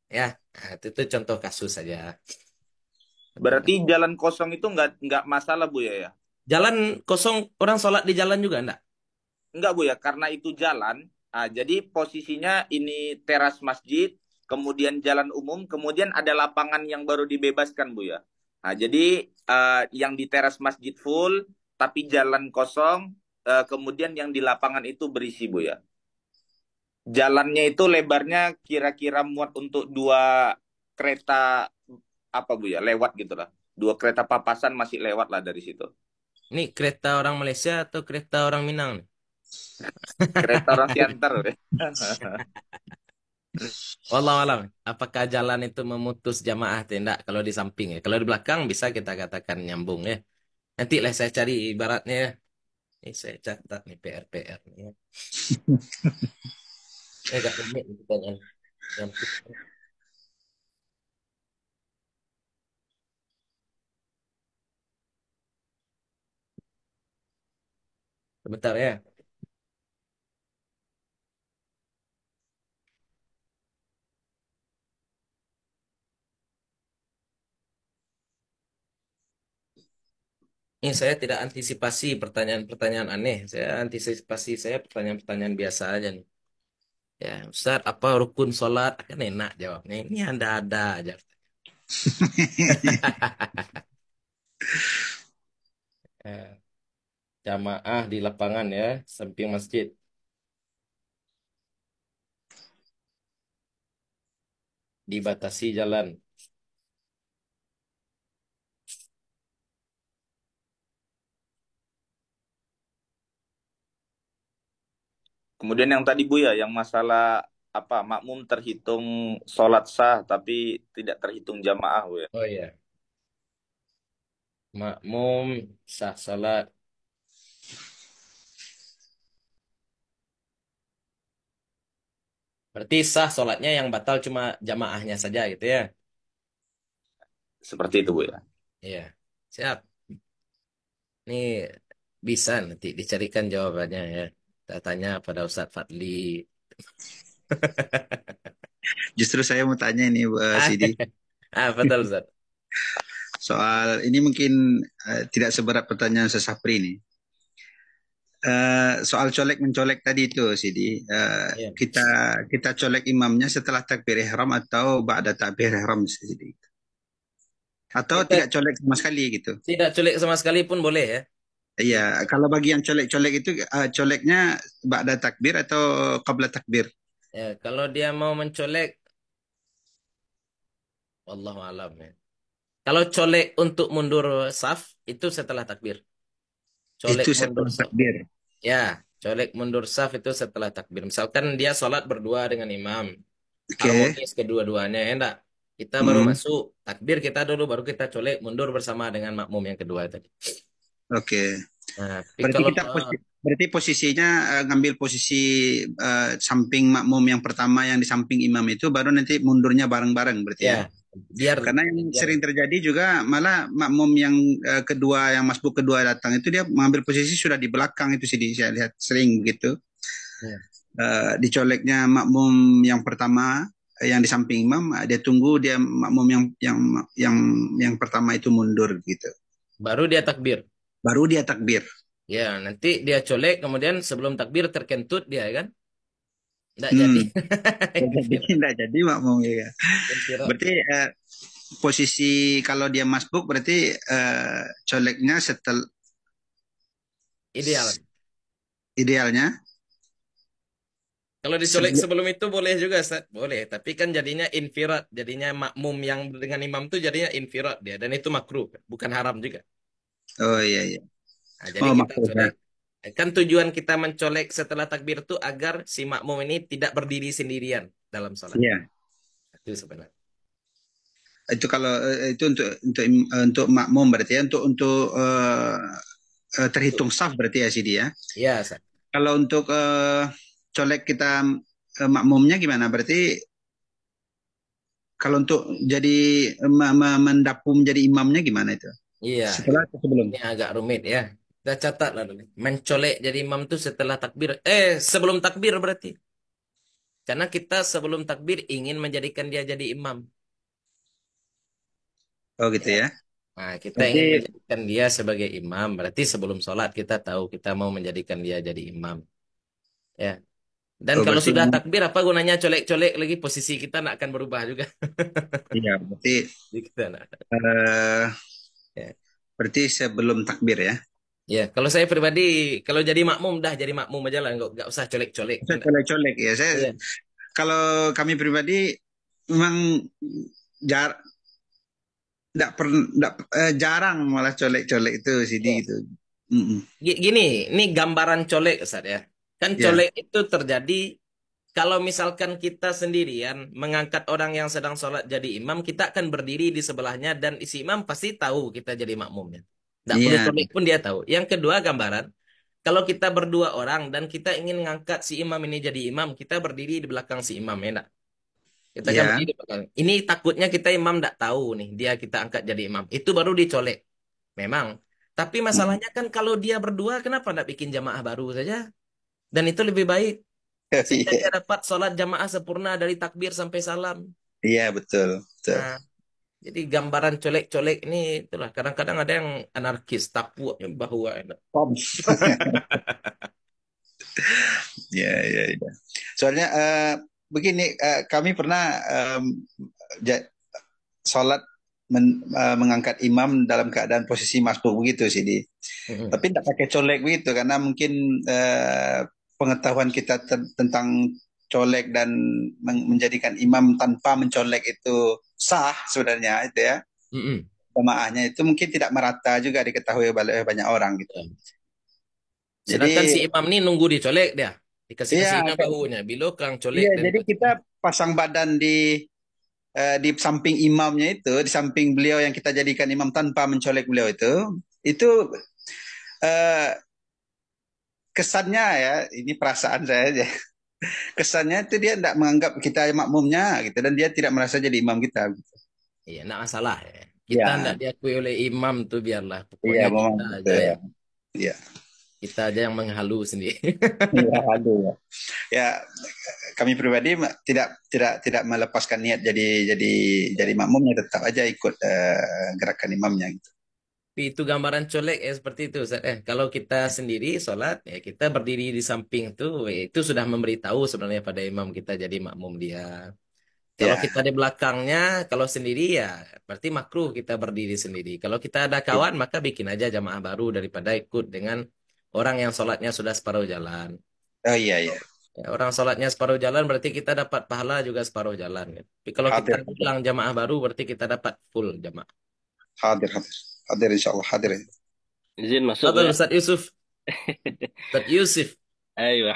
ya nah, itu, itu contoh kasus saja berarti jalan kosong itu nggak nggak masalah bu ya ya jalan kosong orang sholat di jalan juga enggak enggak bu ya karena itu jalan ah, jadi posisinya ini teras masjid kemudian jalan umum kemudian ada lapangan yang baru dibebaskan bu ya Nah, jadi uh, yang di teras masjid full, tapi jalan kosong, uh, kemudian yang di lapangan itu berisi, Bu ya. Jalannya itu lebarnya kira-kira muat untuk dua kereta apa Bu ya, lewat gitu lah. Dua kereta papasan masih lewat lah dari situ. Ini kereta orang Malaysia atau kereta orang Minang? kereta orang Siantar. <laughs> Ya? <laughs> Wallah alam. Apakah jalan itu memutus jamaah tidak? Kalau di samping ya. Kalau di belakang bisa kita katakan nyambung ya. Nanti lah saya cari ibaratnya. Ya. Ini saya catat nih PR PR nih. Ya. <laughs> saya agak rumit pertanyaan. Sebentar ya. Ini iya, saya tidak antisipasi pertanyaan-pertanyaan aneh. Saya antisipasi saya pertanyaan-pertanyaan biasa aja nih. Ya, Ustaz, apa rukun sholat? akan enak jawabnya. Ini ada-ada aja. <laughs> Eh, jamaah di lapangan ya, samping masjid. Dibatasi jalan. Kemudian yang tadi Bu ya, yang masalah apa makmum terhitung sholat sah tapi tidak terhitung jamaah Bu ya. Oh iya. Makmum sah sholat. Berarti sah sholatnya yang batal cuma jamaahnya saja gitu ya? Seperti itu Bu ya. Iya, siap. Nih bisa nanti dicarikan jawabannya ya. Saya tanya pada Ustadz Fadli. <laughs> Justru saya mau tanya ini, bu eh, ah, Sidi. <laughs> ah, betul, Ustaz. Soal ini mungkin uh, tidak seberat pertanyaan sesapri ini. Uh, soal colek mencolek tadi itu Sidi uh, yeah. kita kita colek imamnya setelah takbir ihram atau ba'da takbir ihram Sidi atau kita, tidak colek sama sekali gitu tidak colek sama sekali pun boleh ya Iya, kalau bagi yang colek-colek itu uh, coleknya ba'da takbir atau qabla takbir? Ya, kalau dia mau mencolek Allah alam ya. Kalau colek untuk mundur saf itu setelah takbir. Colek itu setelah mundur takbir. Ya, colek mundur saf itu setelah takbir. Misalkan dia sholat berdua dengan imam. Okay. Harmonis kedua-duanya ya enggak? Kita baru hmm. masuk takbir kita dulu baru kita colek mundur bersama dengan makmum yang kedua tadi. Oke. Okay. Nah, berarti kalau, kita posisi, berarti posisinya uh, ngambil posisi uh, samping makmum yang pertama yang di samping imam itu baru nanti mundurnya bareng-bareng berarti ya. ya. Biar karena yang biar. sering terjadi juga malah makmum yang uh, kedua yang masbuk kedua datang itu dia mengambil posisi sudah di belakang itu sih saya lihat sering gitu. Ya. Uh, dicoleknya makmum yang pertama yang di samping imam dia tunggu dia makmum yang yang yang yang pertama itu mundur gitu. Baru dia takbir baru dia takbir. Ya, nanti dia colek, kemudian sebelum takbir terkentut dia ya kan? Tidak hmm. jadi. Tidak <laughs> jadi makmum ya. Kan? Berarti uh, posisi kalau dia masbuk berarti uh, coleknya setel ideal. Idealnya? Kalau dicolek sebelum itu boleh juga, Seth. Boleh, tapi kan jadinya infirat, jadinya makmum yang dengan imam tuh jadinya infirat dia dan itu makruh, bukan haram juga. Oh iya iya. Nah, jadi oh, kita colek. Kan tujuan kita mencolek setelah takbir itu agar si makmum ini tidak berdiri sendirian dalam sholat. Iya. Itu sebenarnya. Itu kalau eh, itu untuk untuk eh, untuk makmum berarti ya untuk untuk uh, terhitung saf berarti ya Sidi dia. Ya? Iya, Kalau untuk uh, colek kita uh, makmumnya gimana? Berarti kalau untuk jadi uh, mendapum jadi imamnya gimana itu? Iya, Setelah atau sebelum? ini agak rumit ya. Kita catat lah dulu. Mencolek jadi imam tuh setelah takbir. Eh, sebelum takbir berarti. Karena kita sebelum takbir ingin menjadikan dia jadi imam. Oh gitu ya. Nah, kita ingin menjadikan dia sebagai imam. Berarti sebelum sholat kita tahu kita mau menjadikan dia jadi imam. Ya. Dan oh, kalau sudah takbir, apa gunanya colek-colek lagi? Posisi kita nak akan berubah juga. iya berarti kita nak. Uh, Berarti sebelum takbir ya? Ya, kalau saya pribadi, kalau jadi makmum dah jadi makmum aja lah, nggak nggak usah colek-colek. Colek-colek ya, saya. Ya. Kalau kami pribadi, memang jar, nggak per, nggak, eh, jarang malah colek-colek itu sini ya. itu. Mm -mm. Gini, ini gambaran colek Ustaz ya. Kan iya. colek ya. itu terjadi kalau misalkan kita sendirian mengangkat orang yang sedang sholat jadi imam, kita akan berdiri di sebelahnya dan isi imam pasti tahu kita jadi makmumnya. Tidak yeah. perlu sholat pun dia tahu. Yang kedua gambaran, kalau kita berdua orang dan kita ingin mengangkat si imam ini jadi imam, kita berdiri di belakang si imam, enak. Ya kita yeah. kan iya. berdiri di belakang. Ini takutnya kita imam tidak tahu nih, dia kita angkat jadi imam. Itu baru dicolek. Memang. Tapi masalahnya kan kalau dia berdua, kenapa tidak bikin jamaah baru saja? Dan itu lebih baik sehingga <laughs> iya. dapat sholat jamaah sempurna dari takbir sampai salam. Iya yeah, betul. betul. Nah, jadi gambaran colek-colek ini itulah kadang-kadang ada yang anarkis tapu bahwa Ya <laughs> ya ya. Soalnya uh, begini uh, kami pernah um, sholat men, uh, mengangkat imam dalam keadaan posisi masbuk begitu sih Mm-hmm. Tapi tidak pakai colek begitu karena mungkin uh, pengetahuan kita tentang colek dan menjadikan imam tanpa mencolek itu sah sebenarnya itu ya pemaahnya itu mungkin tidak merata juga diketahui oleh banyak orang gitu. Jadi Sedangkan si imam ini nunggu dicolek dia dikasih iya, kasih ya, bahunya bila kang colek. Iya, jadi kita pasang badan di eh, di samping imamnya itu di samping beliau yang kita jadikan imam tanpa mencolek beliau itu itu eh, kesannya ya ini perasaan saya aja kesannya itu dia tidak menganggap kita makmumnya gitu dan dia tidak merasa jadi imam kita gitu. Iya, tidak masalah ya. Kita ya. tidak diakui oleh imam tuh biarlah pokoknya ya, kita aja ya. ya. Iya. Kita aja yang menghalu sendiri. Iya, aduh ya. Ya, kami pribadi tidak tidak tidak melepaskan niat jadi jadi jadi makmumnya tetap aja ikut uh, gerakan imamnya gitu itu gambaran colek ya seperti itu Ustaz. Eh, kalau kita sendiri sholat ya kita berdiri di samping itu itu sudah memberitahu sebenarnya pada imam kita jadi makmum dia. Kalau yeah. kita di belakangnya, kalau sendiri ya berarti makruh kita berdiri sendiri. Kalau kita ada ya. kawan yeah. maka bikin aja jamaah baru daripada ikut dengan orang yang sholatnya sudah separuh jalan. Oh iya iya. Ya, orang sholatnya separuh jalan berarti kita dapat pahala juga separuh jalan. Kan. Tapi kalau hadir, kita pulang jamaah baru berarti kita dapat full jamaah. Hadir hadir hadir insya Allah hadir masuk masuk. Ya? تفضل Yusuf. Yusuf <laughs> Ustaz Yusuf ayo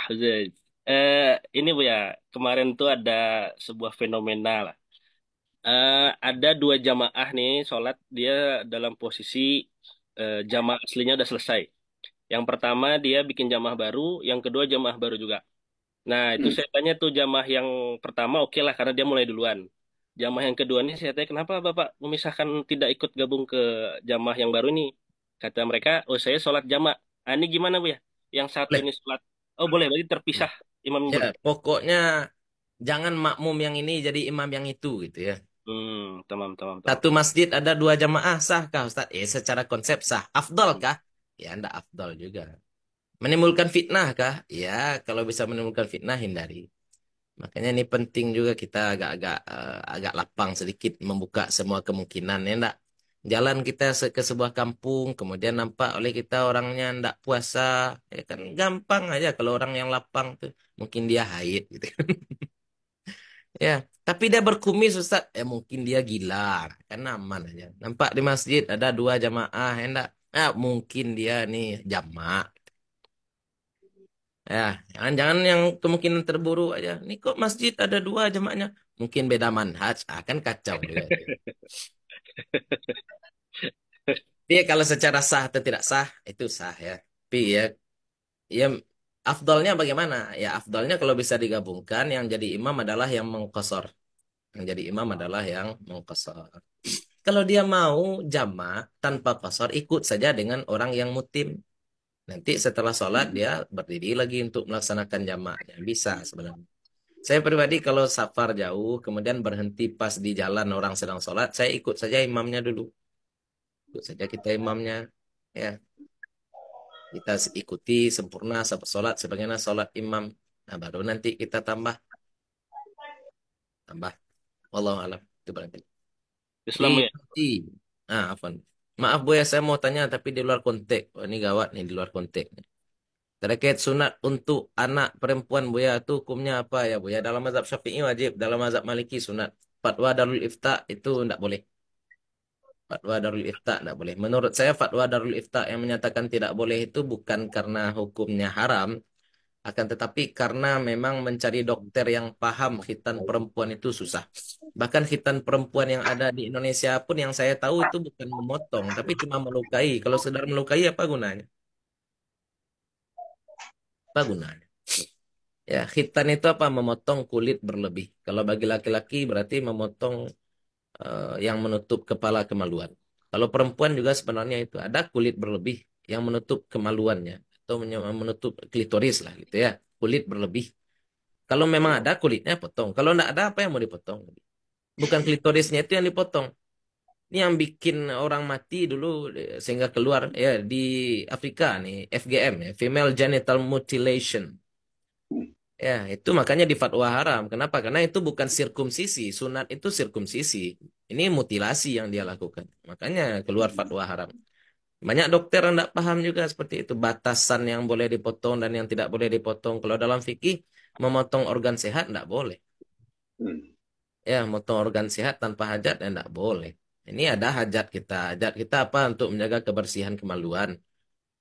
eh, ini bu ya kemarin tuh ada sebuah fenomena lah eh, ada dua jamaah nih sholat dia dalam posisi eh, jamaah aslinya udah selesai yang pertama dia bikin jamaah baru yang kedua jamaah baru juga nah itu hmm. saya tanya tuh jamaah yang pertama oke okay lah karena dia mulai duluan jamaah yang kedua ini saya tanya kenapa bapak memisahkan tidak ikut gabung ke jamaah yang baru ini kata mereka oh saya sholat jamaah ah, ini gimana bu ya yang satu boleh. ini sholat oh boleh berarti terpisah imam ya, pokoknya jangan makmum yang ini jadi imam yang itu gitu ya hmm tamam tamam, tamam. satu masjid ada dua jamaah sah kah ustadz eh secara konsep sah afdal kah ya anda afdol juga menimbulkan fitnah kah ya kalau bisa menimbulkan fitnah hindari Makanya ini penting juga kita agak-agak uh, agak lapang sedikit membuka semua kemungkinan ya enggak. Jalan kita ke sebuah kampung kemudian nampak oleh kita orangnya enggak puasa ya kan gampang aja kalau orang yang lapang tuh mungkin dia haid gitu kan. <laughs> ya, tapi dia berkumis Ustaz, ya mungkin dia gila kan aman aja. Nampak di masjid ada dua jamaah ya enggak. ya mungkin dia nih jamak Ya, jangan-jangan yang kemungkinan terburu aja. Ini kok masjid ada dua jemaahnya. Mungkin beda manhaj, akan ah, kacau tapi Dia ya kalau secara sah atau tidak sah itu sah ya. Tapi ya, ya afdolnya bagaimana? Ya afdolnya kalau bisa digabungkan yang jadi imam adalah yang mengkosor. Yang jadi imam adalah yang mengkosor. Kalau dia mau jama tanpa kosor ikut saja dengan orang yang mutim. Nanti setelah sholat hmm. dia berdiri lagi untuk melaksanakan jamaknya. Bisa sebenarnya. Saya pribadi kalau safar jauh, kemudian berhenti pas di jalan orang sedang sholat, saya ikut saja imamnya dulu. Ikut saja kita imamnya. ya Kita ikuti sempurna sholat, sebagaimana sholat imam. Nah, baru nanti kita tambah. Tambah. Wallahualam. alam. Itu barangkali. Islam ya. Nah, iya. afan. Maaf Bu ya, saya mau tanya tapi di luar konteks. Oh, ini gawat nih di luar konteks. Terkait sunat untuk anak perempuan Bu ya, itu hukumnya apa ya Bu ya? Dalam mazhab Syafi'i wajib, dalam mazhab Maliki sunat. Fatwa Darul Ifta itu tidak boleh. Fatwa Darul Ifta tidak boleh. Menurut saya fatwa Darul Ifta yang menyatakan tidak boleh itu bukan karena hukumnya haram, akan tetapi karena memang mencari dokter yang paham khitan perempuan itu susah. Bahkan khitan perempuan yang ada di Indonesia pun yang saya tahu itu bukan memotong, tapi cuma melukai. Kalau sekedar melukai apa gunanya? Apa gunanya? Ya, khitan itu apa? Memotong kulit berlebih. Kalau bagi laki-laki berarti memotong uh, yang menutup kepala kemaluan. Kalau perempuan juga sebenarnya itu ada kulit berlebih yang menutup kemaluannya atau menutup klitoris lah gitu ya kulit berlebih kalau memang ada kulitnya potong kalau tidak ada apa yang mau dipotong bukan klitorisnya itu yang dipotong ini yang bikin orang mati dulu eh, sehingga keluar ya di Afrika nih FGM ya female genital mutilation ya itu makanya di fatwa haram kenapa karena itu bukan sirkumsisi sunat itu sirkumsisi ini mutilasi yang dia lakukan makanya keluar fatwa haram banyak dokter yang tidak paham juga seperti itu. Batasan yang boleh dipotong dan yang tidak boleh dipotong. Kalau dalam fikih, memotong organ sehat tidak boleh. Hmm. Ya, memotong organ sehat tanpa hajat ya tidak boleh. Ini ada hajat kita. Hajat kita apa? Untuk menjaga kebersihan kemaluan.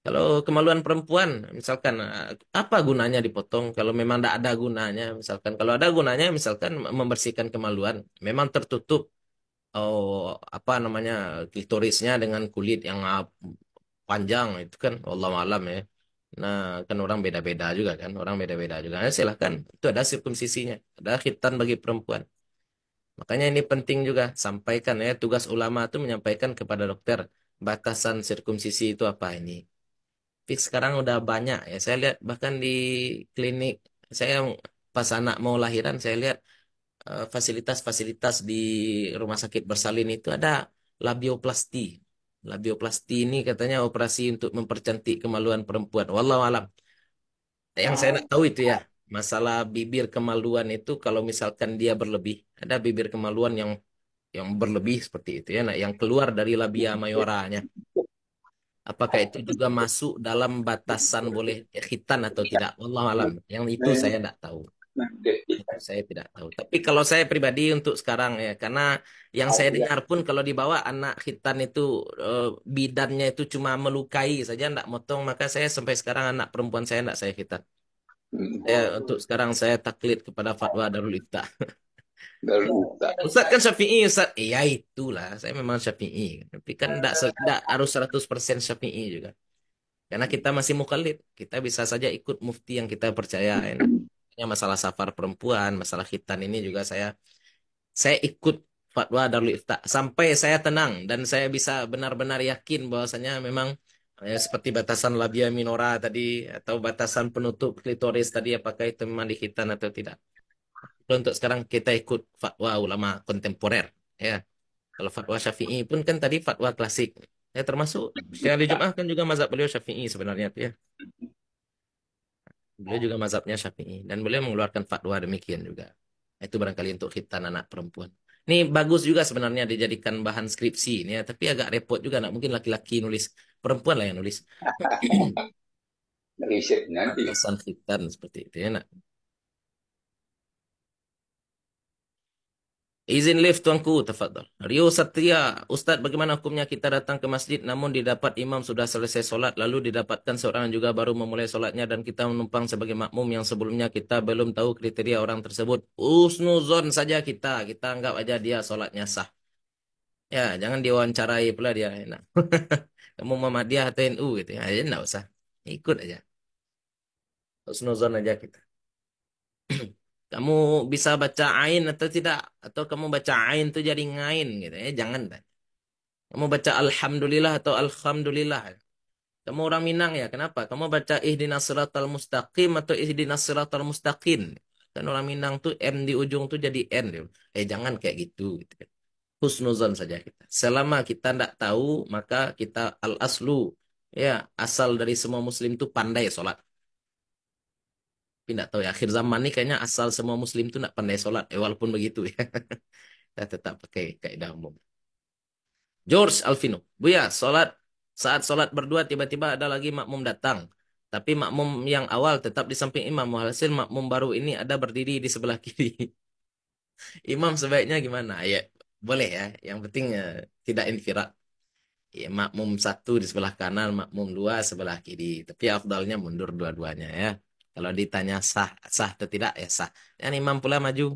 Kalau kemaluan perempuan, misalkan apa gunanya dipotong? Kalau memang tidak ada gunanya, misalkan kalau ada gunanya, misalkan membersihkan kemaluan, memang tertutup oh apa namanya klitorisnya dengan kulit yang ah, panjang itu kan Allah malam ya nah kan orang beda-beda juga kan orang beda-beda juga nah, ya, silahkan itu ada sirkumsisinya ada khitan bagi perempuan makanya ini penting juga sampaikan ya tugas ulama itu menyampaikan kepada dokter batasan sirkumsisi itu apa ini Fix sekarang udah banyak ya saya lihat bahkan di klinik saya pas anak mau lahiran saya lihat Eh, fasilitas-fasilitas di rumah sakit bersalin itu ada labioplasti. Labioplasti ini katanya operasi untuk mempercantik kemaluan perempuan. Wallahu alam. Yang saya nak tahu itu ya, masalah bibir kemaluan itu kalau misalkan dia berlebih, ada bibir kemaluan yang yang berlebih seperti itu ya, yang keluar dari labia mayoranya Apakah itu juga masuk dalam batasan boleh khitan atau iya. tidak? Wallahu alam. Yang itu saya tidak tahu. Nah, iya. saya tidak tahu. Tapi kalau saya pribadi untuk sekarang ya, karena yang oh, saya iya. dengar pun kalau dibawa anak hitan itu uh, bidannya itu cuma melukai saja, tidak motong. Maka saya sampai sekarang anak perempuan saya tidak saya hitan. Hmm. Ya, untuk sekarang saya taklid kepada fatwa Darul Ifta. Darul <laughs> Ifta. Ustaz kan Syafi'i, Ustaz. Iya itulah, saya memang Syafi'i. Tapi kan tidak harus 100% Syafi'i juga. Karena kita masih mukallid, kita bisa saja ikut mufti yang kita percaya. Ya masalah safar perempuan, masalah khitan ini juga saya saya ikut fatwa Darul Ifta sampai saya tenang dan saya bisa benar-benar yakin bahwasanya memang ya, seperti batasan labia minora tadi atau batasan penutup klitoris tadi apakah itu memang khitan atau tidak. Untuk sekarang kita ikut fatwa ulama kontemporer ya. Kalau fatwa Syafi'i pun kan tadi fatwa klasik. Ya termasuk yang di Jum'ah kan juga mazhab beliau Syafi'i sebenarnya ya. Beliau juga mazhabnya Syafi'i dan beliau mengeluarkan fatwa demikian juga. Itu barangkali untuk khitan anak perempuan. Ini bagus juga sebenarnya dijadikan bahan skripsi ini ya, tapi agak repot juga nak mungkin laki-laki nulis, perempuan lah yang nulis. Riset nanti. seperti itu ya nak. Izin lift tuanku, tafadhal. Rio Satria, Ustaz bagaimana hukumnya kita datang ke masjid namun didapat imam sudah selesai solat lalu didapatkan seorang juga baru memulai solatnya dan kita menumpang sebagai makmum yang sebelumnya kita belum tahu kriteria orang tersebut. Usnuzon saja kita, kita anggap aja dia solatnya sah. Ya, jangan diwawancarai pula dia ya, enak. <laughs> Kamu Muhammadiyah atau NU gitu ya. Ya enggak usah. Ikut aja. Usnuzon aja kita. <clears throat> kamu bisa baca ain atau tidak atau kamu baca ain itu jadi ngain gitu ya jangan tanya. kamu baca alhamdulillah atau alhamdulillah kamu orang Minang ya kenapa kamu baca ihdinas siratal mustaqim atau ihdinas siratal mustaqim kan orang Minang tuh m di ujung tuh jadi n gitu. eh jangan kayak gitu gitu kan husnuzon saja kita selama kita tidak tahu maka kita al aslu ya asal dari semua muslim tuh pandai sholat tapi tidak tahu ya akhir zaman nih kayaknya asal semua muslim tuh tidak pandai sholat eh, walaupun begitu ya <laughs> kita tetap pakai kaidah umum George bu ya sholat saat sholat berdua tiba-tiba ada lagi makmum datang tapi makmum yang awal tetap di samping imam hasil makmum baru ini ada berdiri di sebelah kiri <laughs> imam sebaiknya gimana ya boleh ya yang penting ya, tidak infirat ya, makmum satu di sebelah kanan, makmum dua sebelah kiri. Tapi afdalnya mundur dua-duanya ya. Kalau ditanya sah sah atau tidak ya sah. Yang imam pula maju.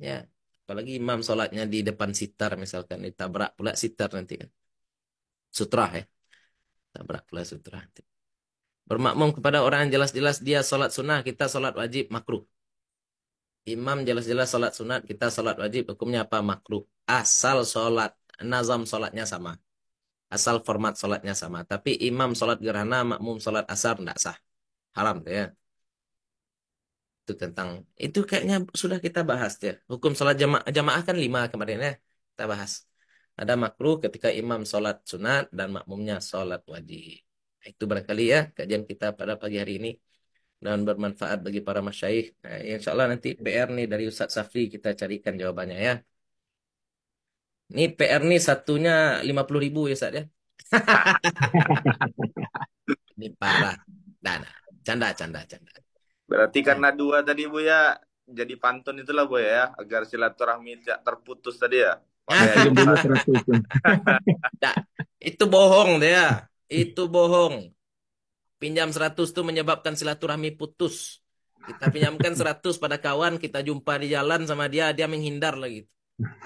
Ya, apalagi imam sholatnya di depan sitar misalkan ditabrak pula sitar nanti kan. Sutra ya. Tabrak pula sutra nanti. Bermakmum kepada orang yang jelas-jelas dia sholat sunnah, kita sholat wajib makruh. Imam jelas-jelas sholat sunat, kita sholat wajib, hukumnya apa? Makruh. Asal sholat, nazam sholatnya sama. Asal format sholatnya sama. Tapi imam sholat gerhana, makmum sholat asar, tidak sah. Haram ya itu tentang itu kayaknya sudah kita bahas ya hukum sholat jamaah jamaah kan lima kemarin ya kita bahas ada makruh ketika imam sholat sunat dan makmumnya sholat wajib nah, itu barangkali ya kajian kita pada pagi hari ini dan bermanfaat bagi para masyaikh nah, insya Allah nanti PR nih dari Ustadz Safri kita carikan jawabannya ya ini PR nih satunya lima puluh ribu ya saatnya ya <laughs> ini parah dana nah, canda canda canda Berarti iya. karena dua tadi Bu ya jadi pantun itulah Bu ya agar silaturahmi tidak terputus tadi ya. <laughs> Nah, <laughs> nah, itu bohong dia. Ya. Itu bohong. Pinjam 100 itu menyebabkan silaturahmi putus. Kita pinjamkan 100 pada kawan, kita jumpa di jalan sama dia, dia menghindar lagi. Gitu.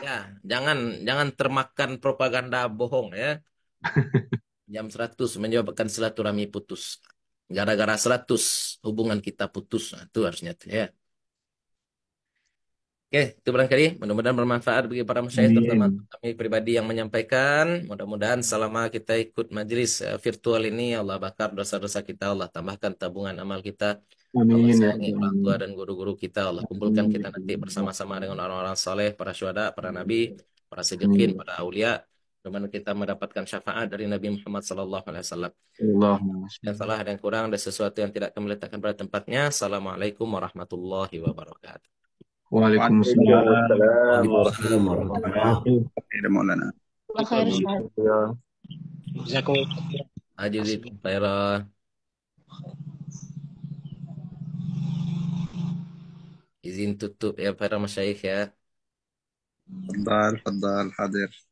Ya, jangan jangan termakan propaganda bohong ya. <laughs> Jam 100 menyebabkan silaturahmi putus. Gara-gara 100 hubungan kita putus. Nah, itu harusnya tuh ya. Oke, itu barangkali. Mudah-mudahan bermanfaat bagi para masyarakat terutama kami pribadi yang menyampaikan. Mudah-mudahan selama kita ikut majelis eh, virtual ini, Allah bakar dosa-dosa kita, Allah tambahkan tabungan amal kita. Amin. Allah sayangi orang tua dan guru-guru kita, Allah kumpulkan kita nanti bersama-sama dengan orang-orang saleh, para syuhada, para nabi, para sedekin, para aulia, Bagaimana kita mendapatkan syafaat dari Nabi Muhammad Sallallahu Alaihi Wasallam. Yang salah dan kurang ada sesuatu yang tidak kami letakkan pada tempatnya. Assalamualaikum warahmatullahi wabarakatuh. Waalaikumsalam warahmatullahi wabarakatuh. izin tutup ya para masyaikh ya. Fadal, fadal, hadir.